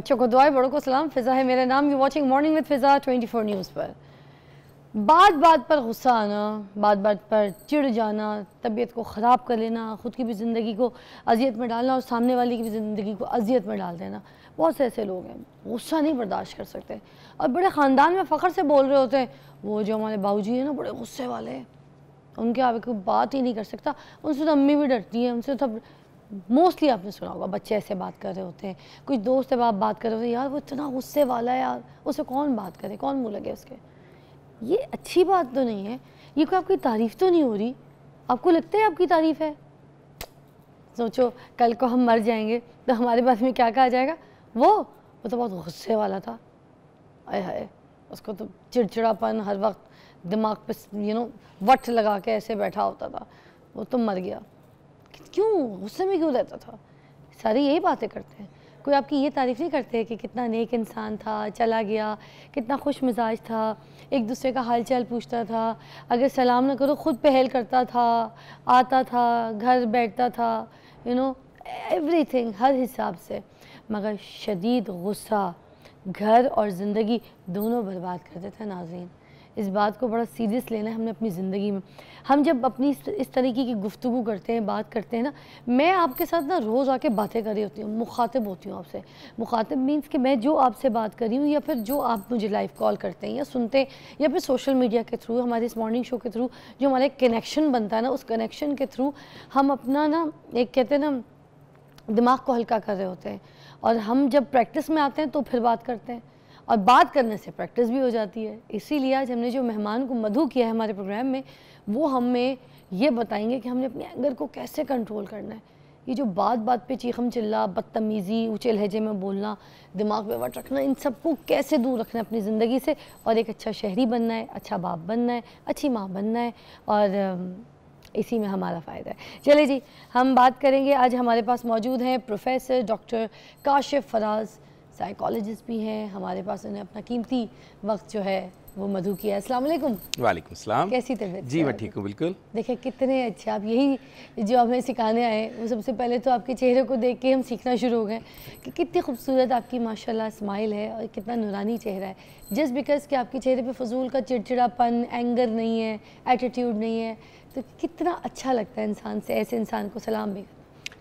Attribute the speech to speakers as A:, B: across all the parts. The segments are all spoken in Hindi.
A: बच्चों को दुआएं बड़ों को सलाम फिज़ा है मेरा नाम you watching morning with Fiza 24 news पर बात बात पर गुस्सा आना बात बात पर चिढ़ जाना तबीयत को ख़राब कर लेना ख़ुद की भी ज़िंदगी को अजियत में डालना और सामने वाले की भी ज़िंदगी को अजियत में डाल देना बहुत से ऐसे लोग हैं गुस्सा नहीं बर्दाश्त कर सकते और बड़े ख़ानदान में फ़ख्र से बोल रहे होते हैं वो जो हमारे बाबू हैं ना बड़े गुस्से वाले हैं उनके आगे कोई बात ही नहीं कर सकता उनसे तो अम्मी भी डरती हैं उनसे तो मोस्टली आपने सुना होगा बच्चे ऐसे बात कर रहे होते हैं कुछ दोस्त अब आप बात कर रहे होते यार वो इतना गुस्से वाला है यार उसे कौन बात करे कौन मुँह लगे उसके ये अच्छी बात तो नहीं है ये कोई आपकी तारीफ़ तो नहीं हो रही आपको लगता है आपकी तारीफ़ है सोचो कल को हम मर जाएंगे तो हमारे पास में क्या कहा जाएगा वो वो तो बहुत गुस्से वाला था अय हाय उसको तो चिड़चिड़ापन हर वक्त दिमाग पे यू नो वट लगा के ऐसे बैठा होता था वो तो मर गया क्यों गुस्से में क्यों रहता था सारी यही बातें करते हैं कोई आपकी ये तारीफ़ नहीं करते कि कितना नेक इंसान था चला गया कितना खुश मिजाज था एक दूसरे का हाल चाल पूछता था अगर सलाम ना करो ख़ुद पहल करता था आता था घर बैठता था यू नो थिंग हर हिसाब से मगर शदीद गुस्सा घर और ज़िंदगी दोनों बर्बाद कर देते हैं नाजीन इस बात को बड़ा सीरियस लेना है हमने अपनी ज़िंदगी में हम जब अपनी इस तरीके की गुफ्तु करते हैं बात करते हैं ना मैं आपके साथ ना रोज़ आके बातें कर रही होती हूँ मुखातब होती हूँ आपसे मुखातब मीन्स कि मैं जो आपसे बात कर रही हूँ या फिर जो आप मुझे लाइव कॉल करते हैं या सुनते हैं या फिर सोशल मीडिया के थ्रू हमारे इस मॉर्निंग शो के थ्रू जो हमारा एक कनेक्शन बनता है ना उस कनेक्शन के थ्रू हम अपना ना एक कहते हैं ना दिमाग को हल्का कर रहे होते हैं और हम जब प्रैक्टिस में आते हैं तो फिर बात करते हैं और बात करने से प्रैक्टिस भी हो जाती है इसीलिए आज हमने जो मेहमान को मधु किया है हमारे प्रोग्राम में वो हमें ये बताएंगे कि हमने अपने एंगर को कैसे कंट्रोल करना है ये जो बात बात पे चीखम चिल्ला बदतमीज़ी ऊँचे लहजे में बोलना दिमाग में वट रखना इन सबको कैसे दूर रखना है अपनी ज़िंदगी से और एक अच्छा शहरी बनना है अच्छा बाप बनना है अच्छी माँ बनना है और इसी में हमारा फ़ायदा है चलिए जी हम बात करेंगे आज हमारे पास मौजूद हैं professor doctor Kashif Faraz psychologist भी हैं हमारे पास उन्हें अपना कीमती वक्त जो है वो मधु किया अस्सलाम वालेकुम
B: वालेकुम सलाम
A: कैसी तबीयत जी मैं ठीक हूँ बिल्कुल देखिए कितने अच्छे आप यही जो हमें सिखाने आए वो सबसे पहले तो आपके चेहरे को देख के हम सीखना शुरू हो गए कि कितनी खूबसूरत आपकी माशाल्लाह स्माइल है और कितना नुरानी चेहरा है जस्ट बिकॉज कि आपके चेहरे पर फजूल का चिड़चिड़ापन एंगर नहीं है एटीट्यूड नहीं है तो कितना अच्छा लगता है इंसान से ऐसे इंसान को सलाम भी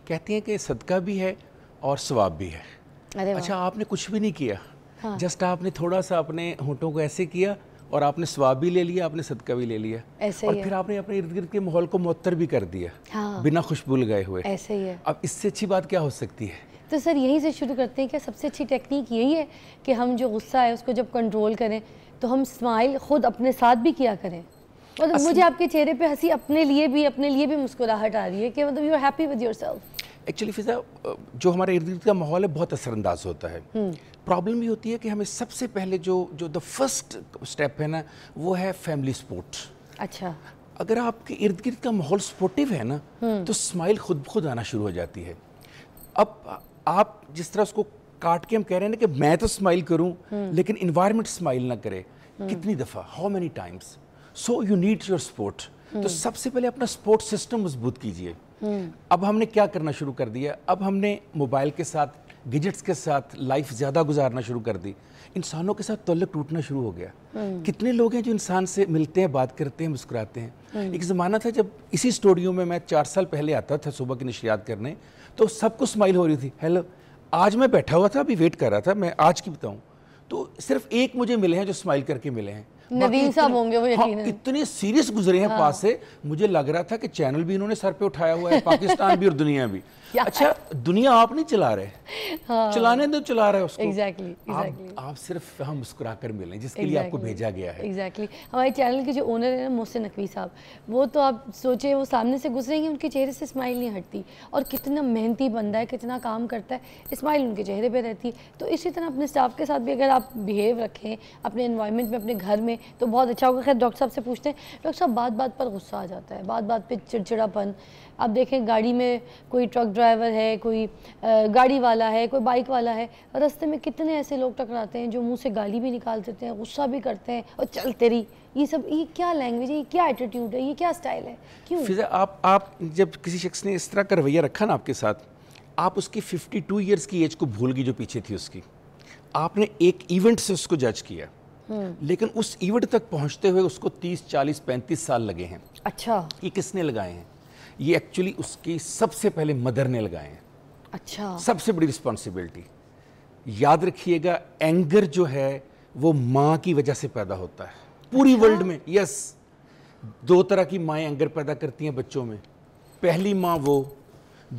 B: कहती हैं कि सदका भी है और स्वाब भी है अच्छा आपने कुछ भी नहीं किया हाँ। जस्ट आपने थोड़ा सा अपने होठों को ऐसे किया और आपने स्वाब भी ले लिया आपने सदका भी ले लिया
A: ऐसे और फिर आपने
B: अपने इर्द गिर्द के माहौल को मुअत्तर भी कर दिया हाँ। बिना खुशबू लगाए हुए ऐसे ही है अब इससे अच्छी बात क्या हो सकती है
A: तो सर यहीं से शुरू करते हैं कि सबसे अच्छी टेक्निक यही है कि हम जो गुस्सा है उसको जब कंट्रोल करें तो हम स्माइल खुद अपने साथ भी किया करें मतलब मुझे आपके चेहरे पे हंसी अपने लिए भी अपने लिए भी मुस्कुराहट आ रही है कि मतलब you are happy with yourself
B: actually Fiza uh, जो हमारे इर्द गिर्द का माहौल है बहुत असरअंदाज होता है प्रॉब्लम हम्म। ये होती है कि हमें सबसे पहले जो जो द फर्स्ट स्टेप है ना वो है फैमिली सपोर्ट अच्छा अगर आपके इर्द गिर्द का माहौल सपोर्टिव है ना हम्म। तो स्माइल खुद खुद आना शुरू हो जाती है अब आप जिस तरह उसको काट के हम कह रहे हैं ना कि मैं तो स्माइल करूं हम्म। लेकिन इन्वायरमेंट स्माइल ना करे कितनी दफ़ा how many times so you need your support तो सबसे पहले अपना सपोर्ट सिस्टम मजबूत कीजिए हम्म। अब हमने क्या करना शुरू कर दिया अब हमने मोबाइल के साथ गिजट्स के साथ लाइफ ज़्यादा गुजारना शुरू कर दी इंसानों के साथ तल्लक टूटना शुरू हो गया हम्म। कितने लोग हैं जो इंसान से मिलते हैं बात करते हैं मुस्कुराते हैं हम्म। एक ज़माना था जब इसी स्टूडियो में मैं चार साल पहले आता था सुबह की नशियात करने तो सबको स्माइल हो रही थी हेलो आज मैं बैठा हुआ था अभी वेट कर रहा था मैं आज की बताऊँ तो सिर्फ एक मुझे मिले हैं जो स्माइल करके मिले हैं नदीम साहब
A: होंगे वो हाँ, यकीन हाँ,
B: इतने सीरियस गुजरे हैं हाँ। पास से मुझे लग रहा था कि चैनल भी इन्होंने सर पे उठाया हुआ है पाकिस्तान भी और दुनिया भी अच्छा दुनिया आप नहीं चला रहे हाँ। चलाने दो चला रहे उसको exactly,
A: exactly. आप,
B: आप सिर्फ हम मुस्कुरा कर मिले जिसके exactly, लिए आपको भेजा गया है
A: एग्जैक्टली exactly. हमारे चैनल के जो ओनर है ना मोहसिन नकवी साहब वो तो आप सोचे वो सामने से गुजरेंगे उनके चेहरे से स्माइल नहीं हटती और कितना मेहनती बंदा है कितना काम करता है स्माइल उनके चेहरे पर रहती है तो इसी तरह अपने स्टाफ के साथ भी अगर आप बिहेव रखें अपने इन्वायरमेंट में अपने घर में तो बहुत अच्छा होगा खैर डॉक्टर साहब से पूछते हैं डॉक्टर साहब बात बात पर गुस्सा आ जाता है बात बात पर चिड़चिड़ापन आप देखें गाड़ी में कोई ट्रक ड्राइवर है कोई गाड़ी वाला है कोई बाइक वाला है रस्ते में कितने ऐसे लोग टकराते हैं जो मुँह से गाली भी निकाल देते हैं गुस्सा भी करते हैं और चल तेरी ये सब ये क्या लैंग्वेज है ये क्या एटीट्यूड है ये क्या स्टाइल है
B: क्यों फिर आप आप जब किसी शख्स ने इस तरह का रवैया रखा ना आपके साथ आप उसकी 52 इयर्स की एज को भूल गई जो पीछे थी उसकी आपने एक इवेंट से उसको जज किया हम्म। लेकिन उस इवेंट तक पहुंचते हुए उसको 30, 40, 35 साल लगे हैं अच्छा ये किसने लगाए हैं ये एक्चुअली उसकी सबसे पहले मदर ने लगाए हैं अच्छा सबसे बड़ी रिस्पॉन्सिबिलिटी याद रखिएगा एंगर जो है वो माँ की वजह से पैदा होता है पूरी वर्ल्ड अच्छा। में यस दो तरह की माएँ एंगर पैदा करती हैं बच्चों में पहली माँ वो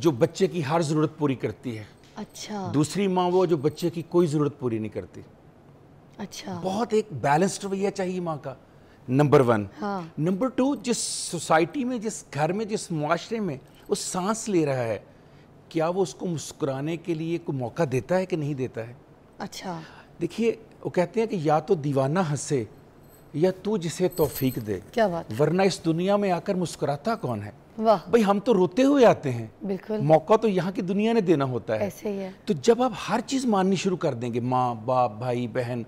B: जो बच्चे की हर ज़रूरत पूरी करती है अच्छा दूसरी माँ वो जो बच्चे की कोई ज़रूरत पूरी नहीं करती अच्छा बहुत एक बैलेंस्ड रवैया चाहिए माँ का नंबर वन नंबर टू जिस सोसाइटी में जिस घर में जिस मुआरे में वो सांस ले रहा है क्या वो उसको मुस्कुराने के लिए कोई मौका देता है कि नहीं देता है अच्छा देखिए वो कहते हैं कि या तो दीवाना हंसे या तू जिसे तोफीक दे क्या बात वरना इस दुनिया में आकर मुस्कुराता कौन है भाई हम तो रोते हुए आते हैं बिल्कुल मौका तो यहाँ की दुनिया ने देना होता है ऐसे ही है तो जब आप हर चीज माननी शुरू कर देंगे माँ बाप भाई बहन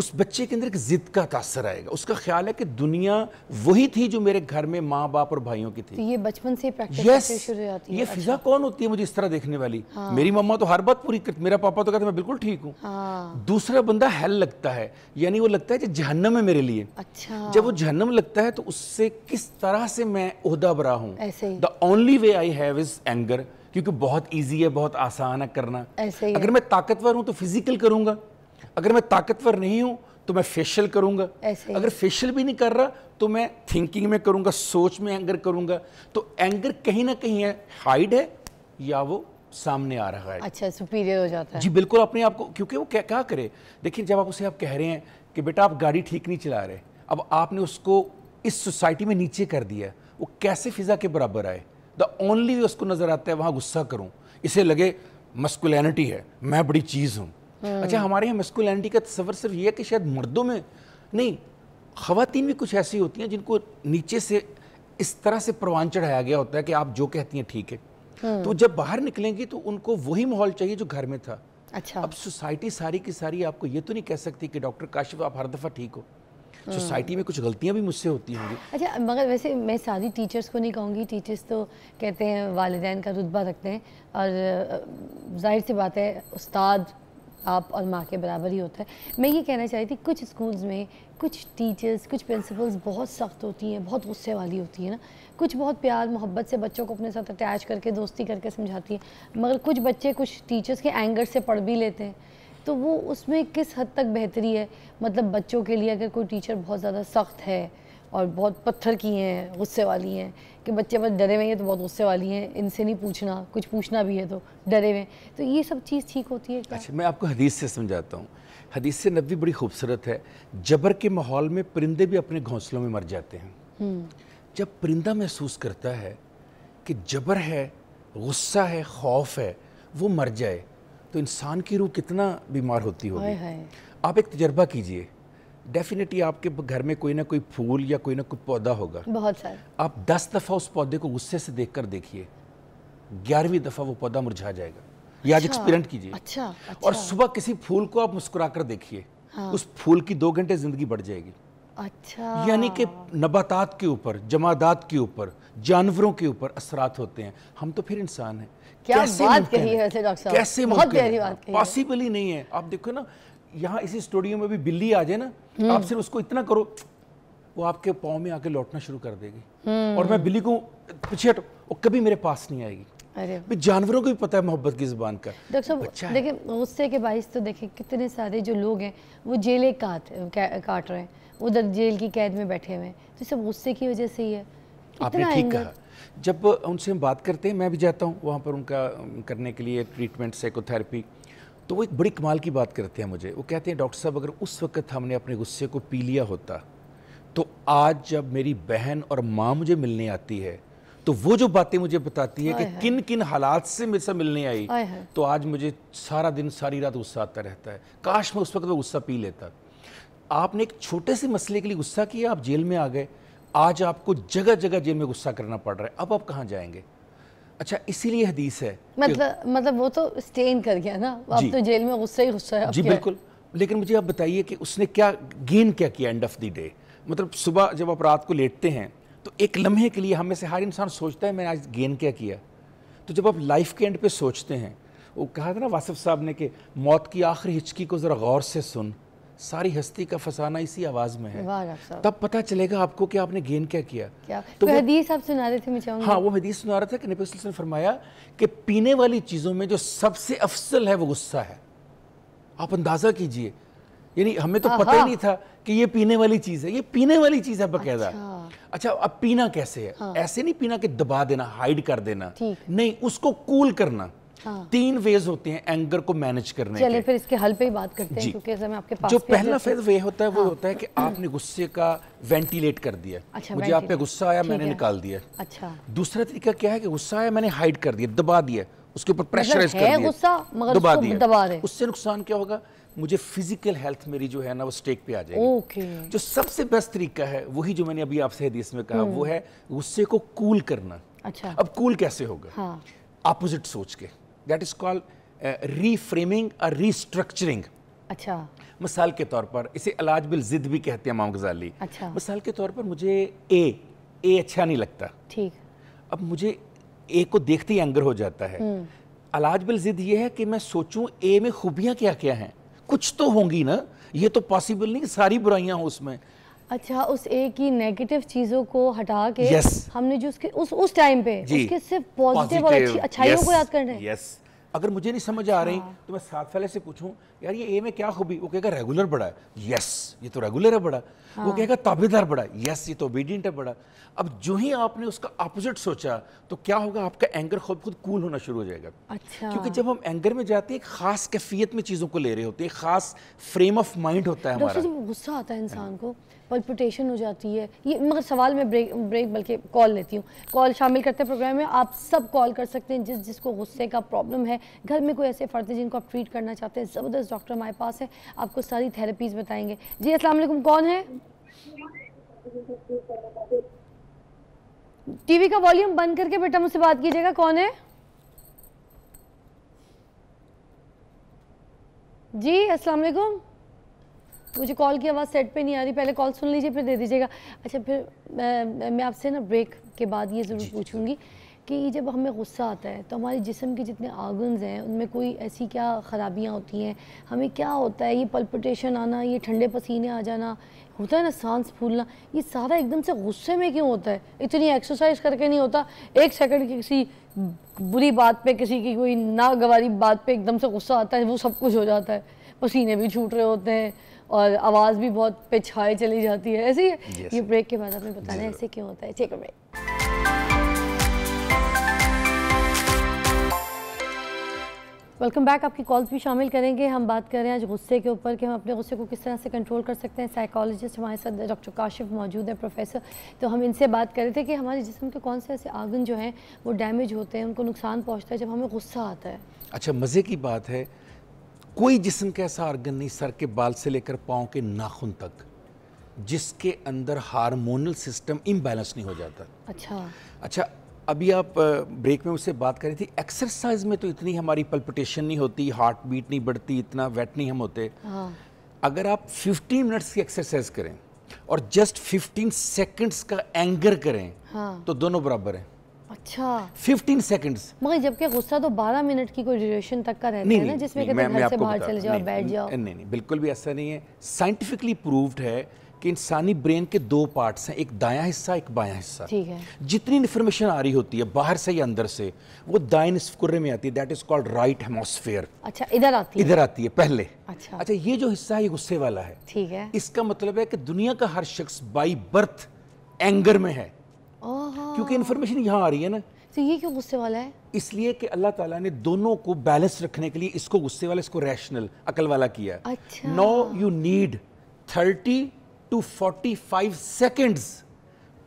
B: उस बच्चे के अंदर एक जिद का तासर आएगा उसका ख्याल है कि दुनिया वही थी जो मेरे घर में माँ बाप और भाइयों की थी तो ये
A: बचपन से प्रैक्टिस yes, शुरू हो जाती है ये अच्छा। फिजा
B: कौन होती है मुझे इस तरह देखने वाली हाँ। मेरी मम्मा तो हर बात पूरी करती मेरा पापा तो कहते मैं बिल्कुल ठीक हूँ
A: हाँ।
B: दूसरा बंदा हेल लगता है यानी वो लगता है कि जहन्नम है मेरे लिए
A: अच्छा जब वो
B: जहन्नम लगता है तो उससे किस तरह से मैं उहदा बरा हूँ the only way I have is anger क्योंकि बहुत ईजी है बहुत आसान है करना ऐसे ही अगर मैं ताकतवर हूँ तो फिजिकल करूंगा अगर मैं ताकतवर नहीं हूँ तो मैं फेशियल करूँगा अगर फेशियल भी नहीं कर रहा तो मैं थिंकिंग में करूंगा सोच में एंगर करूँगा तो एंगर कहीं ना कहीं है हाइड है या वो सामने आ रहा है
A: अच्छा सुपीरियर हो जाता है जी
B: बिल्कुल अपने आप को क्योंकि वो क्या क्या करे देखिए जब आप उसे आप कह रहे हैं कि बेटा आप गाड़ी ठीक नहीं चला रहे अब आपने उसको इस सोसाइटी में नीचे कर दिया वो कैसे फिज़ा के बराबर आए द ओनली वे उसको नज़र आता है वहाँ गुस्सा करूँ इसे लगे मस्कुलैनिटी है मैं बड़ी चीज़ हूँ अच्छा हाँ। हमारे यहाँ मस्कुलैनिटी का तस्वर सिर्फ ये है कि शायद मर्दों में नहीं खातन भी कुछ ऐसी होती हैं जिनको नीचे से इस तरह से प्रवान चढ़ाया गया होता है कि आप जो कहती हैं ठीक है हाँ। तो जब बाहर निकलेंगी तो उनको वही माहौल चाहिए जो घर में था अच्छा अब सोसाइटी सारी की सारी आपको ये तो नहीं कह सकती कि डॉक्टर काशिफ आप हर दफ़ा ठीक हो हाँ। सोसाइटी में कुछ गलतियां भी मुझसे होती होंगी
A: अच्छा मगर वैसे मैं सारी टीचर्स को नहीं कहूँगी टीचर्स तो कहते हैं वालदेन का रुतबा रखते हैं और जाहिर सी बात है उस्ताद आप और माँ के बराबर ही होता है मैं ये कहना चाह रही थी कुछ स्कूल्स में कुछ टीचर्स कुछ प्रिंसिपल्स बहुत सख्त होती हैं बहुत गुस्से वाली होती है ना कुछ बहुत प्यार मोहब्बत से बच्चों को अपने साथ अटैच करके दोस्ती करके समझाती है मगर कुछ बच्चे कुछ टीचर्स के एंगर से पढ़ भी लेते हैं तो वो उसमें किस हद तक बेहतरी है मतलब बच्चों के लिए अगर कोई टीचर बहुत ज़्यादा सख्त है और बहुत पत्थर की हैं गुस्से वाली हैं कि बच्चे बस डरे हुए हैं तो बहुत गुस्से वाली हैं इनसे नहीं पूछना कुछ पूछना भी है तो डरे हुए तो ये सब चीज़ ठीक होती है क्या?
B: अच्छा मैं आपको हदीस से समझाता हूँ हदीस नबी बड़ी खूबसूरत है जबर के माहौल में परिंदे भी अपने घोंसलों में मर जाते हैं हम्म। जब परिंदा महसूस करता है कि जबर है गुस्सा है खौफ है वो मर जाए तो इंसान की रूह कितना बीमार होती होगी आप एक तजर्बा कीजिए डेफिनेटली आपके घर में कोई ना कोई फूल या कोई ना कोई पौधा होगा बहुत सारे आप दस दफ़ा उस पौधे को गुस्से से देख देखिए ग्यारहवीं दफ़ा वो पौधा मुरझा जाएगा ये आज एक्सपेरिमेंट अच्छा। कीजिए अच्छा, और अच्छा। सुबह किसी फूल को आप मुस्कुरा देखिए हाँ। उस फूल की दो घंटे ज़िंदगी बढ़ जाएगी
A: अच्छा यानी कि
B: नबातात के ऊपर जमादात के ऊपर जानवरों के ऊपर असरात होते हैं हम तो फिर इंसान हैं क्या कैसे बात कही है
A: डॉक्टर साहब कैसे बहुत बात
B: पॉसिबल ही नहीं है आप देखो ना यहाँ इसी स्टूडियो में भी बिल्ली आ जाए ना आप सिर्फ उसको इतना करो वो आपके पाँव में आके लौटना शुरू कर देगी हम्म। और मैं बिल्ली को पीछे हटो और कभी मेरे पास नहीं आएगी अरे जानवरों को भी पता है मोहब्बत की जुबान का डॉक्टर साहब देखिए
A: गुस्से के बाइस तो देखिए कितने सारे जो लोग हैं वो जेलें काट काट रहे हैं उधर जेल की कैद में बैठे हुए हैं तो सब गुस्से की वजह से ही है आपने ठीक कहा
B: जब उनसे हम बात करते हैं मैं भी जाता हूँ वहाँ पर उनका करने के लिए ट्रीटमेंट साइकोथेरेपी तो वो एक बड़ी कमाल की बात करते हैं मुझे वो कहते हैं डॉक्टर साहब अगर उस वक्त हमने अपने गुस्से को पी लिया होता तो आज जब मेरी बहन और माँ मुझे मिलने आती है तो वो जो बातें मुझे बताती है कि है। किन किन हालात से मेरे साथ मिलने आई तो आज मुझे सारा दिन सारी रात गुस्सा आता रहता है काश मैं उस वक्त वो गुस्सा पी लेता आपने एक छोटे से मसले के लिए गुस्सा किया आप जेल में आ गए आज आपको जगह जगह जेल में गुस्सा करना पड़ रहा है अब आप कहाँ जाएंगे अच्छा इसीलिए हदीस है मतलब
A: मतलब वो तो स्टेन कर गया ना अब तो जेल में गुस्सा ही गुस्सा है जी बिल्कुल
B: लेकिन मुझे आप बताइए कि उसने क्या गेन क्या किया एंड ऑफ द डे मतलब सुबह जब आप रात को लेटते हैं तो एक लम्हे के लिए हमें से हर इंसान सोचता है मैंने आज गेन क्या किया तो जब आप लाइफ के एंड पे सोचते हैं वो कहा था ना वासिफ साहब ने कि मौत की आखिरी हिचकी को ज़रा गौर से सुन सारी हस्ती का फसाना इसी आवाज में
A: है तब
B: पता चलेगा आपको कि आपने गेन क्या किया क्या तो, तो हदीस
A: आप सुना रहे थे मुझे हाँ वो
B: हदीस सुना रहा था कि नबी ने फरमाया कि पीने वाली चीज़ों में जो सबसे अफसल है वो गुस्सा है आप अंदाज़ा कीजिए यानी हमें तो पता ही नहीं था कि ये पीने वाली चीज़ है ये पीने वाली चीज़ है बकायदा अच्छा।, अच्छा, अब पीना कैसे है हाँ। ऐसे नहीं पीना कि दबा देना हाइड कर देना नहीं उसको कूल करना हाँ। तीन वेज होते हैं एंगर को मैनेज करने चले
A: फिर इसके हल पे ही बात करते हैं क्योंकि समय आपके पास जो पहला फेज
B: वे होता है वो हाँ। होता है कि आपने गुस्से का वेंटिलेट कर दिया अच्छा, मुझे आप पे गुस्सा आया मैंने निकाल दिया अच्छा दूसरा तरीका क्या है कि गुस्सा आया मैंने हाइड कर दिया दबा दिया उसके ऊपर प्रेशराइज मतलब कर दबा दिया उससे नुकसान क्या होगा मुझे फिजिकल हेल्थ मेरी जो है ना वो स्टेक पे आ जाएगी okay. जो सबसे बेस्ट तरीका है वही जो मैंने अभी आपसे हदीस में कहा हम्म। वो है गुस्से को कूल करना अच्छा अब कूल कैसे होगा हाँ। अपोजिट सोच के दैट इज कॉल्ड रीफ्रेमिंग और रीस्ट्रक्चरिंग अच्छा मिसाल के तौर पर इसे अलाज बिल जिद भी कहते हैं माम गजाली अच्छा मिसाल के तौर पर मुझे ए ए अच्छा नहीं लगता ठीक अब मुझे ए को देखते ही एंगर हो जाता है हम्म। अलाज बिल जिद ये है कि मैं सोचूं ए में खूबियां क्या क्या हैं कुछ तो होंगी ना ये तो पॉसिबल नहीं सारी बुराइयां हो उसमें
A: अच्छा उस एक ही नेगेटिव चीजों को हटा के yes. हमने जो उसके उस उस टाइम पे उसके सिर्फ पॉजिटिव और अच्छी अच्छाइयों yes. को याद कर रहे हैं
B: yes. अगर मुझे नहीं समझ आ रही हाँ। तो मैं साथ वाले से पूछूं यार ये ए में क्या खूबी वो कहेगा रेगुलर बड़ा है यस ये तो रेगुलर है बड़ा हाँ। वो कहेगा ताबेदार बड़ा है यस ये तो ओबीडियंट है बड़ा अब जो ही आपने उसका अपोजिट सोचा तो क्या होगा आपका एंगर खुद खुद कूल होना शुरू हो जाएगा अच्छा क्योंकि जब हम एंगर में जाते हैं खास कैफियत में चीज़ों को ले रहे होते हैं खास फ्रेम ऑफ माइंड होता है हमारा
A: गुस्सा आता है इंसान हाँ। को पल्पिटेशन हो जाती है ये मगर सवाल मैं ब्रेक ब्रेक बल्कि कॉल लेती हूँ कॉल शामिल करते हैं प्रोग्राम में आप सब कॉल कर सकते हैं जिस जिसको गुस्से का प्रॉब्लम है घर में कोई ऐसे फ़र्द है जिनको आप ट्रीट करना चाहते हैं ज़बरदस्त डॉक्टर हमारे पास है आपको सारी थेरेपीज़ बताएंगे जी असल कौन है टीवी का वॉल्यूम बंद करके बेटा मुझसे बात कीजिएगा कौन है जी अस्सलाम वालेकुम मुझे कॉल की आवाज़ सेट पे नहीं आ रही पहले कॉल सुन लीजिए फिर दे दीजिएगा अच्छा फिर मैं, मैं आपसे ना ब्रेक के बाद ये ज़रूर पूछूंगी कि जब हमें गुस्सा आता है तो हमारे जिसम के जितने आगन्स हैं उनमें कोई ऐसी क्या ख़राबियाँ होती हैं हमें क्या होता है ये पल्पटेशन आना ये ठंडे पसीने आ जाना होता है ना सांस फूलना ये सारा एकदम से गुस्से में क्यों होता है इतनी एक्सरसाइज करके नहीं होता एक सेकंड की किसी बुरी बात पे किसी की कोई नागवारी बात पे एकदम से गुस्सा आता है वो सब कुछ हो जाता है पसीने भी छूट रहे होते हैं और आवाज़ भी बहुत पिछाए चली जाती है ऐसे ही ये ब्रेक के बाद आपने बताना ऐसे क्यों होता है ठीक है वेलकम बैक आपकी कॉल्स भी शामिल करेंगे हम बात कर रहे हैं आज गुस्से के ऊपर कि हम अपने गुस्से को किस तरह से कंट्रोल कर सकते हैं साइकोलॉजिस्ट हमारे साथ डॉक्टर काशिफ मौजूद हैं प्रोफेसर तो हम इनसे बात कर रहे थे कि हमारे जिसम के कौन से ऐसे आंगन जो हैं वो डैमेज होते हैं उनको नुकसान पहुँचता है जब हमें गुस्सा आता है
B: अच्छा मज़े की बात है कोई जिसम का ऐसा ऑर्गन नहीं सर के बाल से लेकर पाँव के नाखून तक जिसके अंदर हार्मोनल सिस्टम इम्बैलेंस नहीं हो जाता अच्छा अच्छा अभी आप ब्रेक में उससे बात कर रही थी एक्सरसाइज में तो इतनी हमारी पल्पिटेशन नहीं होती हार्ट बीट नहीं बढ़ती इतना वेट नहीं हम होते हाँ। अगर आप 15 मिनट्स की एक्सरसाइज करें और जस्ट 15 सेकंड्स का एंगर करें हाँ। तो दोनों बराबर हैं अच्छा 15 सेकंड्स
A: मगर जबकि गुस्सा तो 12 मिनट की कोई ड्यूरेशन तक का रहता है ना जिसमें कहते घर से बाहर चले जाओ बैठ जाओ
B: नहीं नहीं बिल्कुल भी ऐसा नहीं है साइंटिफिकली प्रूव्ड है कि इंसानी ब्रेन के दो पार्ट्स हैं एक दायां हिस्सा एक बायां हिस्सा ठीक है जितनी इन्फॉर्मेशन आ रही होती है बाहर से या अंदर से वो दाएं निस्फुर्रे में आती है that is called right hemisphere
A: अच्छा इधर आती है इधर
B: आती है पहले अच्छा अच्छा ये जो हिस्सा है ये गुस्से वाला है ठीक है इसका मतलब है कि दुनिया का हर शख्स बाई बर्थ एंगर में है
A: क्योंकि
B: इन्फॉर्मेशन यहाँ आ रही है ना
A: तो ये क्यों गुस्से वाला है
B: इसलिए कि अल्लाह ताला ने दोनों को बैलेंस रखने के लिए इसको गुस्से वाला इसको रैशनल अकल वाला किया अच्छा no you need thirty to forty five seconds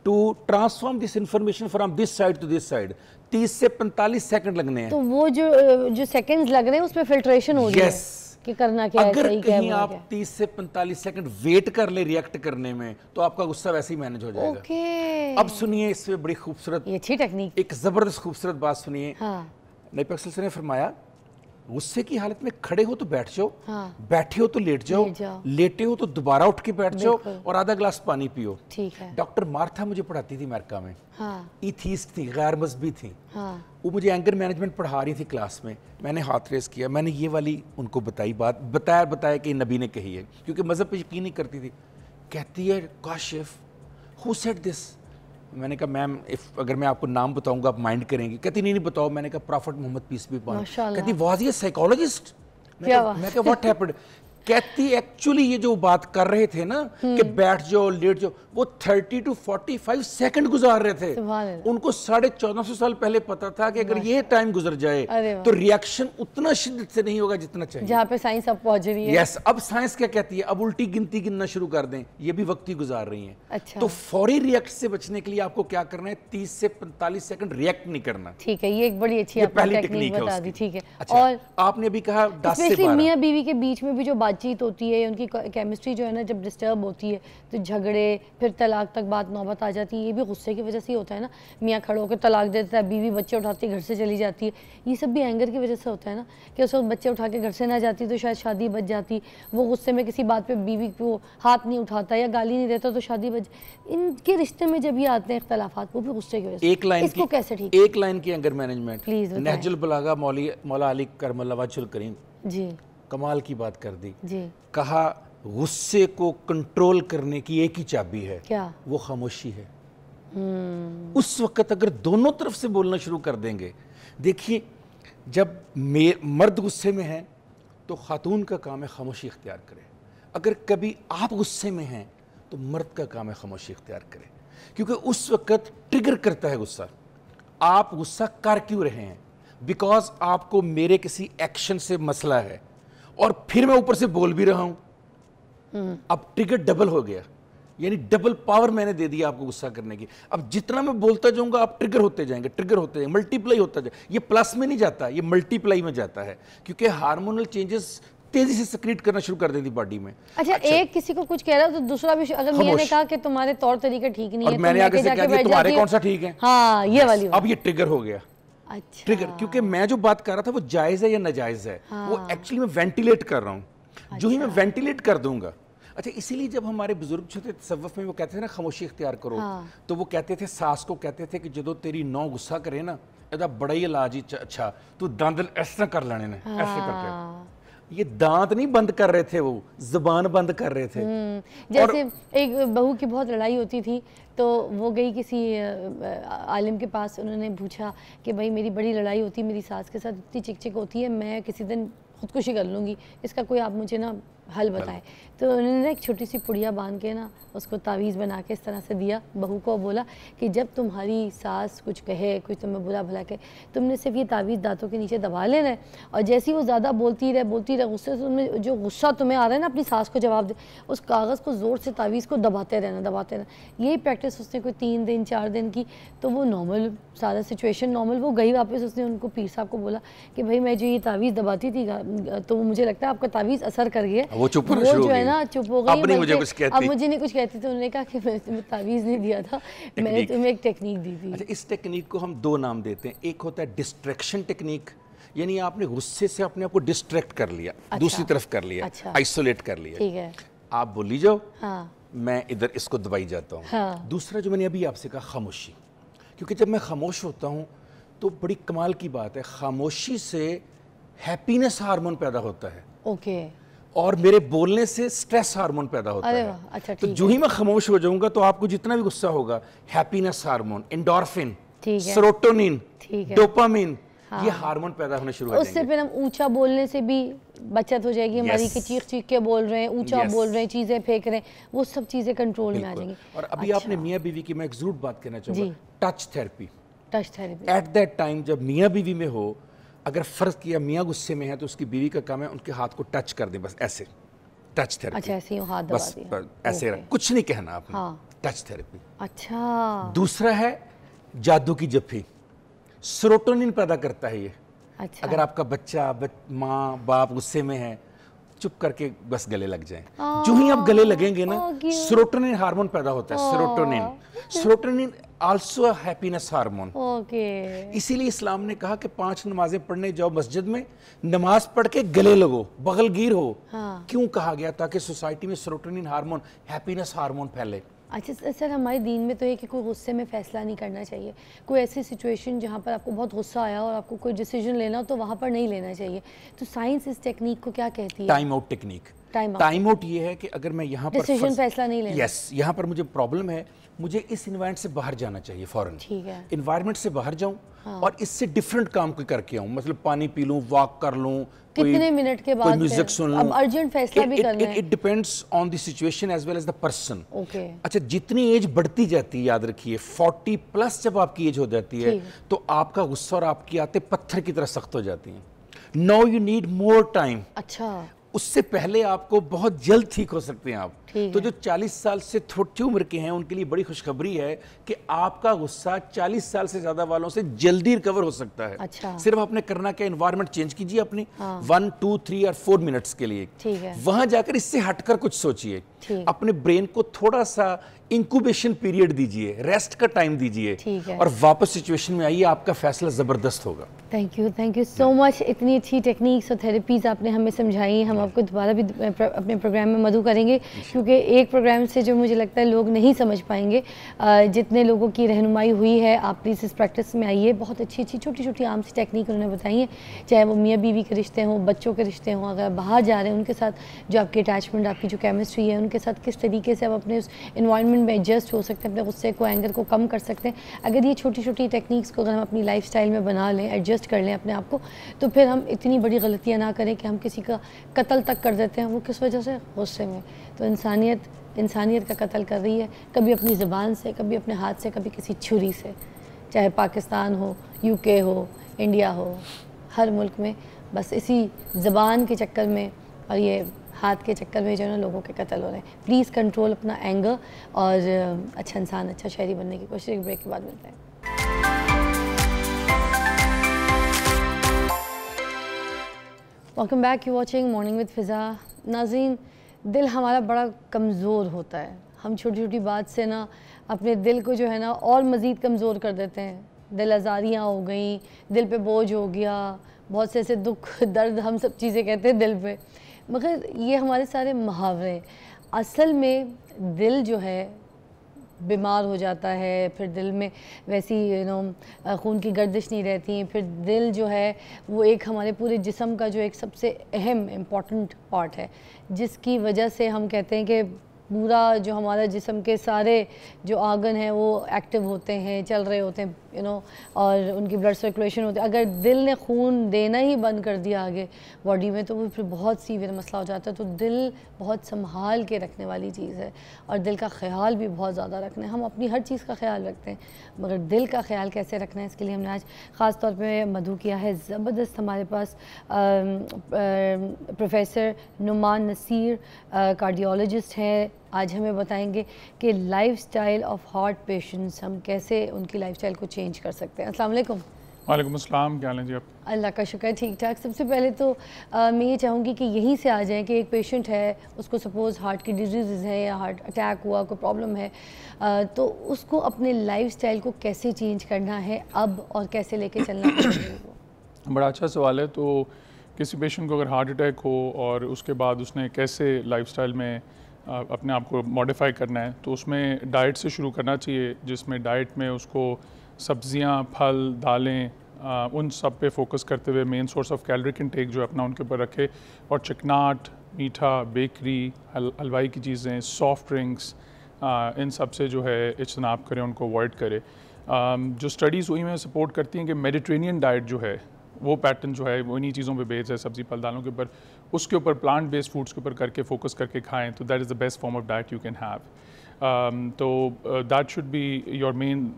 B: to transform this information from this side to this side तीस से पैंतालीस सेकंड लगने हैं तो
A: वो जो जो सेकंड्स लग रहे हैं उसमें फिल्ट्रेशन हो गया yes. है कि करना क्या अगर है, कहीं आप
B: तीस से पैंतालीस सेकंड वेट कर ले रिएक्ट करने में तो आपका गुस्सा वैसे ही मैनेज हो जाएगा
A: ओके अब
B: सुनिए इसमें बड़ी खूबसूरत ये अच्छी टेक्निक एक जबरदस्त खूबसूरत बात सुनिए हाँ। ने फरमाया गुस्से की हालत में खड़े हो तो बैठ जाओ हाँ। बैठे हो तो लेट जाओ, जाओ। लेटे हो तो दोबारा उठ के बैठ जाओ और आधा ग्लास पानी पियो ठीक है डॉक्टर मार्था मुझे पढ़ाती थी अमेरिका में हाँ। इथीस्ट थी गैर मजहबी थी हाँ। वो मुझे एंगर मैनेजमेंट पढ़ा रही थी क्लास में मैंने हाथ रेस किया मैंने ये वाली उनको बताई बात बताया बताया कि नबी ने कही है क्योंकि मज़हब पे यकीन नहीं करती थी कहती है काशिफ हु सेट दिस मैंने कहा मैम इफ अगर मैं आपको नाम बताऊंगा आप माइंड करेंगे कहती नहीं नहीं बताओ मैंने कहा प्रॉफिट मोहम्मद पीस भी पान कहती वॉज ये साइकोलॉजिस्ट मैं क्या मैं क्या व्हाट हैपेंड कैथी एक्चुअली ये जो बात कर रहे थे ना कि हम्म। बैठ जाओ लेट जाओ वो 30 टू 45 सेकंड गुजार रहे थे उनको साढ़े चौदह सौ साल पहले पता था कि अगर ये टाइम गुजर जाए तो रिएक्शन उतना शिद्दत से नहीं होगा जितना चाहिए जहाँ
A: पे साइंस अब पहुंच रही है यस
B: अब साइंस क्या कहती है अब उल्टी गिनती गिनना शुरू कर दें ये भी वक्त ही गुजार रही है अच्छा। तो फौरी रिएक्ट से बचने के लिए आपको क्या करना है तीस से पैंतालीस सेकंड रिएक्ट नहीं करना
A: ठीक है ये एक बड़ी अच्छी पहली टेक्निक ठीक
B: है अच्छा, और आपने अभी कहा बीवी
A: के बीच में भी जो बातचीत होती है उनकी केमिस्ट्री जो है ना जब डिस्टर्ब होती है तो झगड़े फिर तलाक तक बात नौबत आ जाती है ये भी गुस्से की वजह से ही होता है ना मियाँ खड़े होकर तलाक देता है बीवी बच्चे उठाती घर से चली जाती है ये सब भी एंगर की वजह से होता है ना कि उस वक्त बच्चे उठा के घर से ना जाती तो शायद शादी बच जाती वो गुस्से में किसी बात पर बीवी को हाथ नहीं उठाता या गाली नहीं देता तो शादी बच इनके रिश्ते में जब ये आते हैं इख्तलाफात वो भी गुस्से की वजह से एक लाइन इसको
B: कैसे ठीक एक लाइन की एंगर मैनेजमेंट प्लीज नहजुल बलागा मौली मौला अली करमल्ला करीम जी कमाल की बात कर दी जी कहा गुस्से को कंट्रोल करने की एक ही चाबी है क्या वो खामोशी है हम्म। उस वक्त अगर दोनों तरफ से बोलना शुरू कर देंगे देखिए जब मर्द गुस्से में है तो खातून का काम है खामोशी इख्तियार करें अगर कभी आप गुस्से में हैं तो मर्द का काम है खामोशी इख्तियार करें क्योंकि उस वक्त ट्रिगर करता है गुस्सा आप गुस्सा कर क्यों रहे हैं बिकॉज आपको मेरे किसी एक्शन से मसला है और फिर मैं ऊपर से बोल भी रहा हूं हम्म। अब टिकट डबल हो गया यानी डबल पावर मैंने दे दिया आपको गुस्सा करने की अब जितना मैं बोलता जाऊंगा आप ट्रिगर होते जाएंगे ट्रिगर होते जाएंगे मल्टीप्लाई होता जाए ये प्लस में नहीं जाता ये मल्टीप्लाई में जाता है क्योंकि हार्मोनल चेंजेस तेजी से सक्रिएट करना शुरू कर देती बॉडी में
A: अच्छा, अच्छा एक किसी को कुछ कह रहा है तो दूसरा भी अगर हाँ, मियां ने कहा कि तुम्हारे तौर तरीके ठीक नहीं है मैंने आगे से कहा तुम्हारे कौन सा
B: ठीक है हाँ ये वाली अब ये ट्रिगर हो गया अच्छा ट्रिगर क्योंकि मैं जो बात कर रहा था वो जायज़ है या नाजायज़ है हाँ। वो एक्चुअली मैं वेंटिलेट कर रहा हूँ अच्छा। जो ही मैं वेंटिलेट अच्छा। कर दूंगा अच्छा इसीलिए जब हमारे बुजुर्ग छोटे थे तसवफ में वो कहते थे ना खामोशी इख्तियार करो हाँ। तो वो कहते थे सास को कहते थे कि जो तेरी नौ गुस्सा करे ना बड़ा ही इलाज ही अच्छा तू दंद ਦੰਦ ਇਸ ਤਰ੍ਹਾਂ ਕਰ ਲੈਣੇ ये दांत नहीं बंद कर रहे थे वो जबान बंद कर रहे थे हम्म,
A: जैसे और... एक बहू की बहुत लड़ाई होती थी तो वो गई किसी आलिम के पास उन्होंने पूछा कि भाई मेरी बड़ी लड़ाई होती मेरी सास के साथ इतनी चिकचिक होती है मैं किसी दिन खुदकुशी कर लूँगी इसका कोई आप मुझे ना हल बताए तो उन्होंने एक छोटी सी पुड़िया बांध के ना उसको तावीज़ बना के इस तरह से दिया बहू को बोला कि जब तुम्हारी सास कुछ कहे कुछ तुम्हें बुरा भला कहे तुमने सिर्फ ये तावीज़ दांतों के नीचे दबा लेना है और जैसे ही वो ज़्यादा बोलती रहे बोलती रहे गुस्से से तो तुम्हें जो गुस्सा तुम्हें आ रहा है ना अपनी सास को जवाब दे उस कागज़ को ज़ोर से तावीज़ को दबाते रहना दबाते रहना यही प्रैक्टिस उसने कोई तीन दिन चार दिन की तो वो नॉर्मल सारा सिचुएशन नॉर्मल वो गई वापस उसने उनको पीर साहब को बोला कि भाई मैं जो ये तावीज़ दबाती थी तो मुझे लगता है आपका तावीज़ असर कर गया वो चुप वो जो है ना चुप हो गई अब नहीं मुझे कुछ कहती अब मुझे नहीं कुछ कहती तो उन्होंने कहा कि मैंने तुम्हें तावीज़ नहीं दिया था मैंने तुम्हें एक
B: टेक्निक दी थी अच्छा इस टेक्निक को हम दो नाम देते हैं एक होता है डिस्ट्रैक्शन टेक्निक यानी आपने गुस्से से अपने आप को डिस्ट्रैक्ट कर लिया अच्छा, दूसरी तरफ कर लिया अच्छा, आइसोलेट कर लिया ठीक है आप बोल लीजिए हाँ। मैं इधर इसको दबाई जाता हूँ हाँ। दूसरा जो मैंने अभी आपसे कहा खामोशी क्योंकि जब मैं खामोश होता हूँ तो बड़ी कमाल की बात है खामोशी से हैप्पीनेस हार्मोन पैदा होता है ओके okay. और मेरे बोलने से स्ट्रेस हार्मोन पैदा होता है
A: अच्छा, तो जो ही मैं
B: खामोश हो जाऊंगा तो आपको जितना भी गुस्सा होगा happiness hormone endorphin serotonin dopamine ये हार्मोन पैदा होना शुरू हो उससे
A: फिर हम ऊंचा बोलने से भी बचत हो जाएगी हमारी yes. कि चीख चीख के बोल रहे हैं ऊंचा yes. बोल रहे हैं चीजें फेंक रहे हैं वो सब चीजें कंट्रोल में आ जाएंगी
B: और अभी अच्छा। आपने मियाँ बीवी की मैं एक जरूर बात करना चाहूंगा touch therapy touch therapy at that time जब मियाँ बीवी में हो अगर फ़र्ज़ किया मियाँ गुस्से में है तो उसकी बीवी का काम है उनके हाथ को टच कर दें बस ऐसे टच थेरेपी अच्छा
A: ऐसे हाथ दबा बस
B: ऐसे कुछ नहीं कहना आपने हाँ। टच थेरेपी
A: अच्छा दूसरा
B: है जादू की जफ्फी सरोटोनिन पैदा करता है ये
A: अच्छा। अगर आपका
B: बच्चा बच, माँ बाप गुस्से में है चुप करके बस गले लग जाएं। हाँ। जो ही आप गले लगेंगे ना सरोटोनिन हार्मोन पैदा होता है serotonin serotonin also happiness hormone okay इसीलिए इस्लाम ने कहा कि पांच नमाजें पढ़ने जाओ मस्जिद में नमाज पढ़ के गले लगो बगलगीर हो हाँ। क्यों कहा गया ताकि सोसाइटी में सेरोटोनिन हार्मोन हैप्पीनेस हार्मोन फैले
A: अच्छा सर हमारे दीन में तो है कि कोई गुस्से में फैसला नहीं करना चाहिए कोई ऐसी सिचुएशन जहाँ पर आपको बहुत गुस्सा आया और आपको कोई डिसीजन लेना हो तो वहाँ पर नहीं लेना चाहिए तो साइंस इस टेक्निक को क्या कहती है time out technique time
B: out ये है कि अगर मैं यहाँ पर डिसीजन फैसला नहीं लेना यस यहाँ पर मुझे प्रॉब्लम है मुझे इस इन्वायरमेंट से बाहर जाना चाहिए फॉरन इन्वायरमेंट से बाहर जाऊँ हाँ। और इससे डिफरेंट काम कोई करके आऊँ मतलब पानी पी लूँ वॉक कर लूँ कितने
A: मिनट के बाद म्यूजिक सुन लूँ अर्जेंट फैसला भी करना है it
B: depends on the situation as well as the person okay अच्छा जितनी एज बढ़ती जाती है याद रखिए 40 प्लस जब आपकी एज हो जाती है तो आपका गुस्सा और आपकी आते पत्थर की तरह सख्त हो जाती है no you need more time अच्छा उससे पहले आपको बहुत जल्द ठीक हो सकते हैं आप तो जो 40 साल से छोटी उम्र के हैं उनके लिए बड़ी खुशखबरी है कि आपका गुस्सा 40 साल से ज्यादा वालों से जल्दी रिकवर हो सकता है अच्छा। सिर्फ आपने करना क्या इन्वायरमेंट चेंज कीजिए अपनी वन टू थ्री और फोर मिनट्स के लिए वहां जाकर इससे हटकर कुछ सोचिए अपने ब्रेन को थोड़ा सा इंक्यूबेशन पीरियड दीजिए रेस्ट का टाइम दीजिए और वापस सिचुएशन में आइए आपका फैसला ज़बरदस्त होगा
A: thank you thank you so much इतनी अच्छी टेक्निक्स और थेरेपीज़ आपने हमें समझाई हम आपको दोबारा भी अपने प्रोग्राम में मधु करेंगे क्योंकि एक प्रोग्राम से जो मुझे लगता है लोग नहीं समझ पाएंगे जितने लोगों की रहनुमाई हुई है आप प्लीज़ इस प्रैक्टिस में आइए बहुत अच्छी अच्छी छोटी छोटी आम सी टेक्निक उन्होंने बताई हैं चाहे वो मियाँ बीवी के रिश्ते हों बच्चों के रिश्ते हों अगर बाहर जा रहे हैं उनके साथ जो आपकी अटैचमेंट आपकी जो केमिस्ट्री है उनके के साथ किस तरीके से हम अपने उस इन्वायरमेंट में एडजस्ट हो सकते हैं अपने गुस्से को एंगर को कम कर सकते हैं अगर ये छोटी छोटी टेक्निक्स को अगर हम अपनी लाइफ में बना लें एडजस्ट कर लें अपने आप को तो फिर हम इतनी बड़ी गलतियाँ ना करें कि हम किसी का कत्ल तक कर देते हैं वो किस वजह से गुस्से में तो इंसानियत इंसानियत का कत्ल कर रही है कभी अपनी ज़बान से कभी अपने हाथ से कभी किसी छुरी से चाहे पाकिस्तान हो यूके हो इंडिया हो हर मुल्क में बस इसी ज़बान के चक्कर में और ये हाथ के चक्कर में जो है ना लोगों के कत्ल हो रहे हैं प्लीज़ कंट्रोल अपना एंगर और अच्छा इंसान अच्छा शहरी बनने की कोशिश ब्रेक के बाद मिलता है welcome back you watching morning with Fiza Nazneen दिल हमारा बड़ा कमज़ोर होता है हम छोटी छोटी बात से ना अपने दिल को जो है ना और मज़ीद कमज़ोर कर देते हैं दिल आज़ारियाँ हो गई दिल पे बोझ हो गया बहुत से ऐसे दुख दर्द हम सब चीज़ें कहते हैं दिल पे मगर ये हमारे सारे मुहावरे असल में दिल जो है बीमार हो जाता है फिर दिल में वैसी यू नो खून की गर्दिश नहीं रहती फिर दिल जो है वो एक हमारे पूरे जिसम का जो एक सबसे अहम इम्पॉर्टेंट पार्ट है जिसकी वजह से हम कहते हैं कि पूरा जो हमारा जिसम के सारे जो आंगन हैं वो एक्टिव होते हैं चल रहे होते हैं यू नो और उनकी ब्लड सर्कुलेशन होती है अगर दिल ने खून देना ही बंद कर दिया आगे बॉडी में तो वो फिर बहुत सीवियर मसला हो जाता है तो दिल बहुत संभाल के रखने वाली चीज़ है और दिल का ख्याल भी बहुत ज़्यादा रखना है हम अपनी हर चीज़ का ख्याल रखते हैं मगर दिल का ख्याल कैसे रखना है इसके लिए हमने आज ख़ास तौर पर मधु किया है ज़बरदस्त हमारे पास प्रोफेसर नुमान नसीर कार्डियोलॉजिस्ट हैं आज हमें बताएंगे कि लाइफस्टाइल ऑफ हार्ट पेशेंट्स हम कैसे उनकी लाइफस्टाइल को चेंज कर सकते हैं अस्सलाम वालेकुम
C: वालेकुम अस्सलाम क्या हाल जी आप
A: अल्लाह का शुक्र ठीक ठाक सबसे पहले तो आ, मैं ये चाहूँगी कि यहीं से आ जाए कि एक पेशेंट है उसको सपोज़ हार्ट की डिजीज़ है या हार्ट अटैक हुआ कोई प्रॉब्लम है आ, तो उसको अपने स्टाइल को कैसे चेंज करना है अब और कैसे लेके चलना
C: बड़ा अच्छा सवाल है तो किसी पेशेंट को अगर हार्ट अटैक हो और उसके बाद उसने कैसे लाइफस्टाइल में अपने आप को मॉडिफाई करना है तो उसमें डाइट से शुरू करना चाहिए जिसमें डाइट में उसको सब्जियां फल दालें आ, उन सब पे फोकस करते हुए main source of caloric intake जो अपना उनके ऊपर रखे और चिकनाट मीठा बेकरी हलवाई की चीज़ें सॉफ्ट ड्रिंक्स इन सब से जो है इजनाब करें उनको अवॉइड करें जो स्टडीज़ हुई में सपोर्ट करती हैं कि मेडिट्रेनियन डाइट जो है वो पैटर्न जो है वो इन्हीं चीज़ों पे बेस है सब्ज़ी फल दालों के ऊपर उसके ऊपर प्लांट बेस्ड फूड्स के ऊपर करके फोकस करके खाएं तो that is the best form of diet you can have तो that should be your main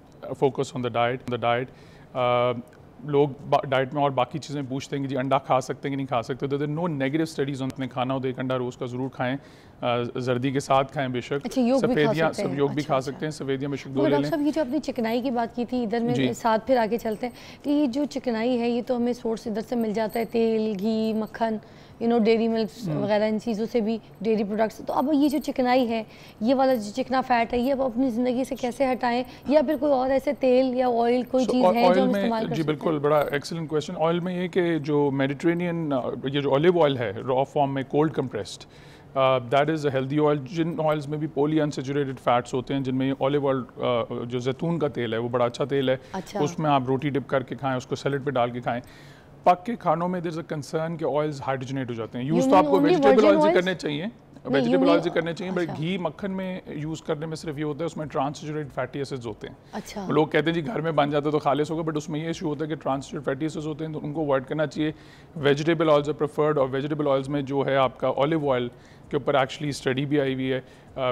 C: focus on the diet the diet लोग डाइट में और बाकी चीज़ें पूछते हैं कि जी अंडा खा सकते हैं कि नहीं खा सकते तो नो नेगेटिव स्टडीज़ ऑन अपने खाना हो तो एक अंडा रोज़ का ज़रूर खाएं uh, जर्दी के साथ खाएं बेशक सफेदियाँ अच्छा, सब योग भी खा सकते हैं अच्छा, अच्छा। सफेदियाँ बेशक दो ले लें
A: ये जो आपने चिकनाई की बात की थी इधर में साथ फिर आगे चलते हैं कि तो ये जो चिकनाई है ये तो हमें सोर्स इधर से मिल जाता है तेल घी मक्खन यू नो डेरी मिल्क वगैरह इन चीज़ों से भी डेरी प्रोडक्ट्स तो अब ये जो चिकनाई है ये वाला जो चिकना फैट है ये अब अपनी ज़िंदगी से कैसे हटाएं या फिर कोई और ऐसे तेल या ऑयल कोई so, चीज़ है जो हम इस्तेमाल कर जी
C: बिल्कुल बड़ा एक्सेलेंट क्वेश्चन ऑयल में ये कि जो मेडिट्रेनियन uh, ये जो ऑलिव ऑयल है रॉ फॉर्म में cold compressed that is a healthy oil जिन ऑयल्स में भी पोली अनसेचुरेटेड फैट्स होते हैं जिनमें ऑलिव ऑयल uh, जो जैतून का तेल है वो बड़ा अच्छा तेल है अच्छा। उसमें आप रोटी डिप करके खाएं उसको सैलड पे डाल के खाएं पक के खानों में देर अ कंसर्न कि ऑयल्स हाइड्रोजनेट हो जाते हैं यूज तो आपको वेजिटेबल ऑयल करने चाहिए वेजिटेबल ऑयल से करने चाहिए बट अच्छा। घी मक्खन में यूज़ करने में सिर्फ ये होता है उसमें ट्रांसजुरेट फैटी एसिड्स होते हैं अच्छा। लोग कहते हैं जी घर में बन जाता है तो खालिश होगा बट उसमें ये इशू होता है कि ट्रांसजुरेट फैटी एसिड्स होते हैं तो उनको अवॉइड करना चाहिए वेजिटेबल ऑयल्स आर प्रेफर्ड और वेजिटेबल ऑयल्स में जो है आपका ऑलिव ऑयल के ऊपर एक्चुअली स्टडी भी आई हुई है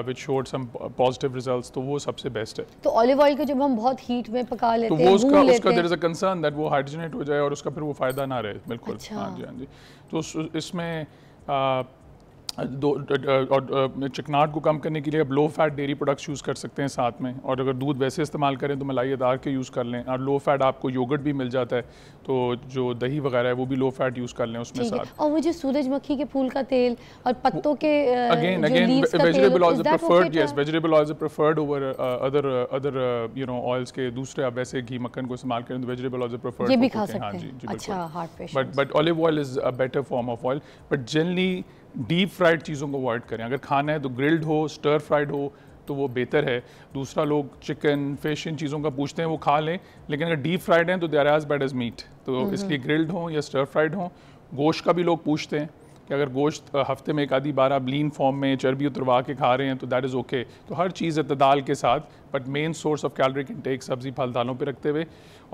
C: which showed some positive results तो वो सबसे बेस्ट है
A: तो ऑलिव ऑयल को जब हम बहुत हीट में पका तो लेते तो वो उसका उसका there is
C: a concern that वो हाइड्रोजनेट हो जाए और उसका फिर वो फायदा ना रहे बिल्कुल अच्छा। हाँ जी हाँ जी तो इसमें uh, दो और चिकनाहट को कम करने के लिए आप low fat dairy products use कर सकते हैं साथ में और अगर दूध वैसे इस्तेमाल करें तो मलाई अदार के यूज़ कर लें और लो फैट आपको योगर्ट भी मिल जाता है तो जो दही वगैरह है वो भी लो फैट यूज़ कर लें उसमें साथ
A: और मुझे सूरजमुखी के फूल का तेल और पत्तों के again again vegetable oil preferred yes
C: vegetable oil preferred over other other you know oils के दूसरे आप वैसे घी मक्खन को इस्तेमाल करें तो वेजिटेबल ऑयल प्रेफर्ड ये भी खा हाँ सकते हैं अच्छा heart patient but but olive oil is a better form of oil but generally deep fried चीज़ों को अवॉइड करें अगर खाना है तो ग्रिल्ड हो स्टर फ्राइड हो तो वो बेहतर है दूसरा लोग चिकन फिश इन चीज़ों का पूछते हैं वो खा लें लेकिन अगर डीप फ्राइड हैं तो they're as bad as meat तो हम्म, इसलिए ग्रिल्ड हम्म। हों या स्टर फ्राइड हों गोश्त का भी लोग पूछते हैं कि अगर गोश्त हफ्ते में एक आधी बार आप लीन फॉर्म में चर्बी उतरवा के खा रहे हैं तो दैट इज़ ओके तो हर चीज़ इतदाल के साथ but main source of caloric intake सब्जी फल दालों पर रखते हुए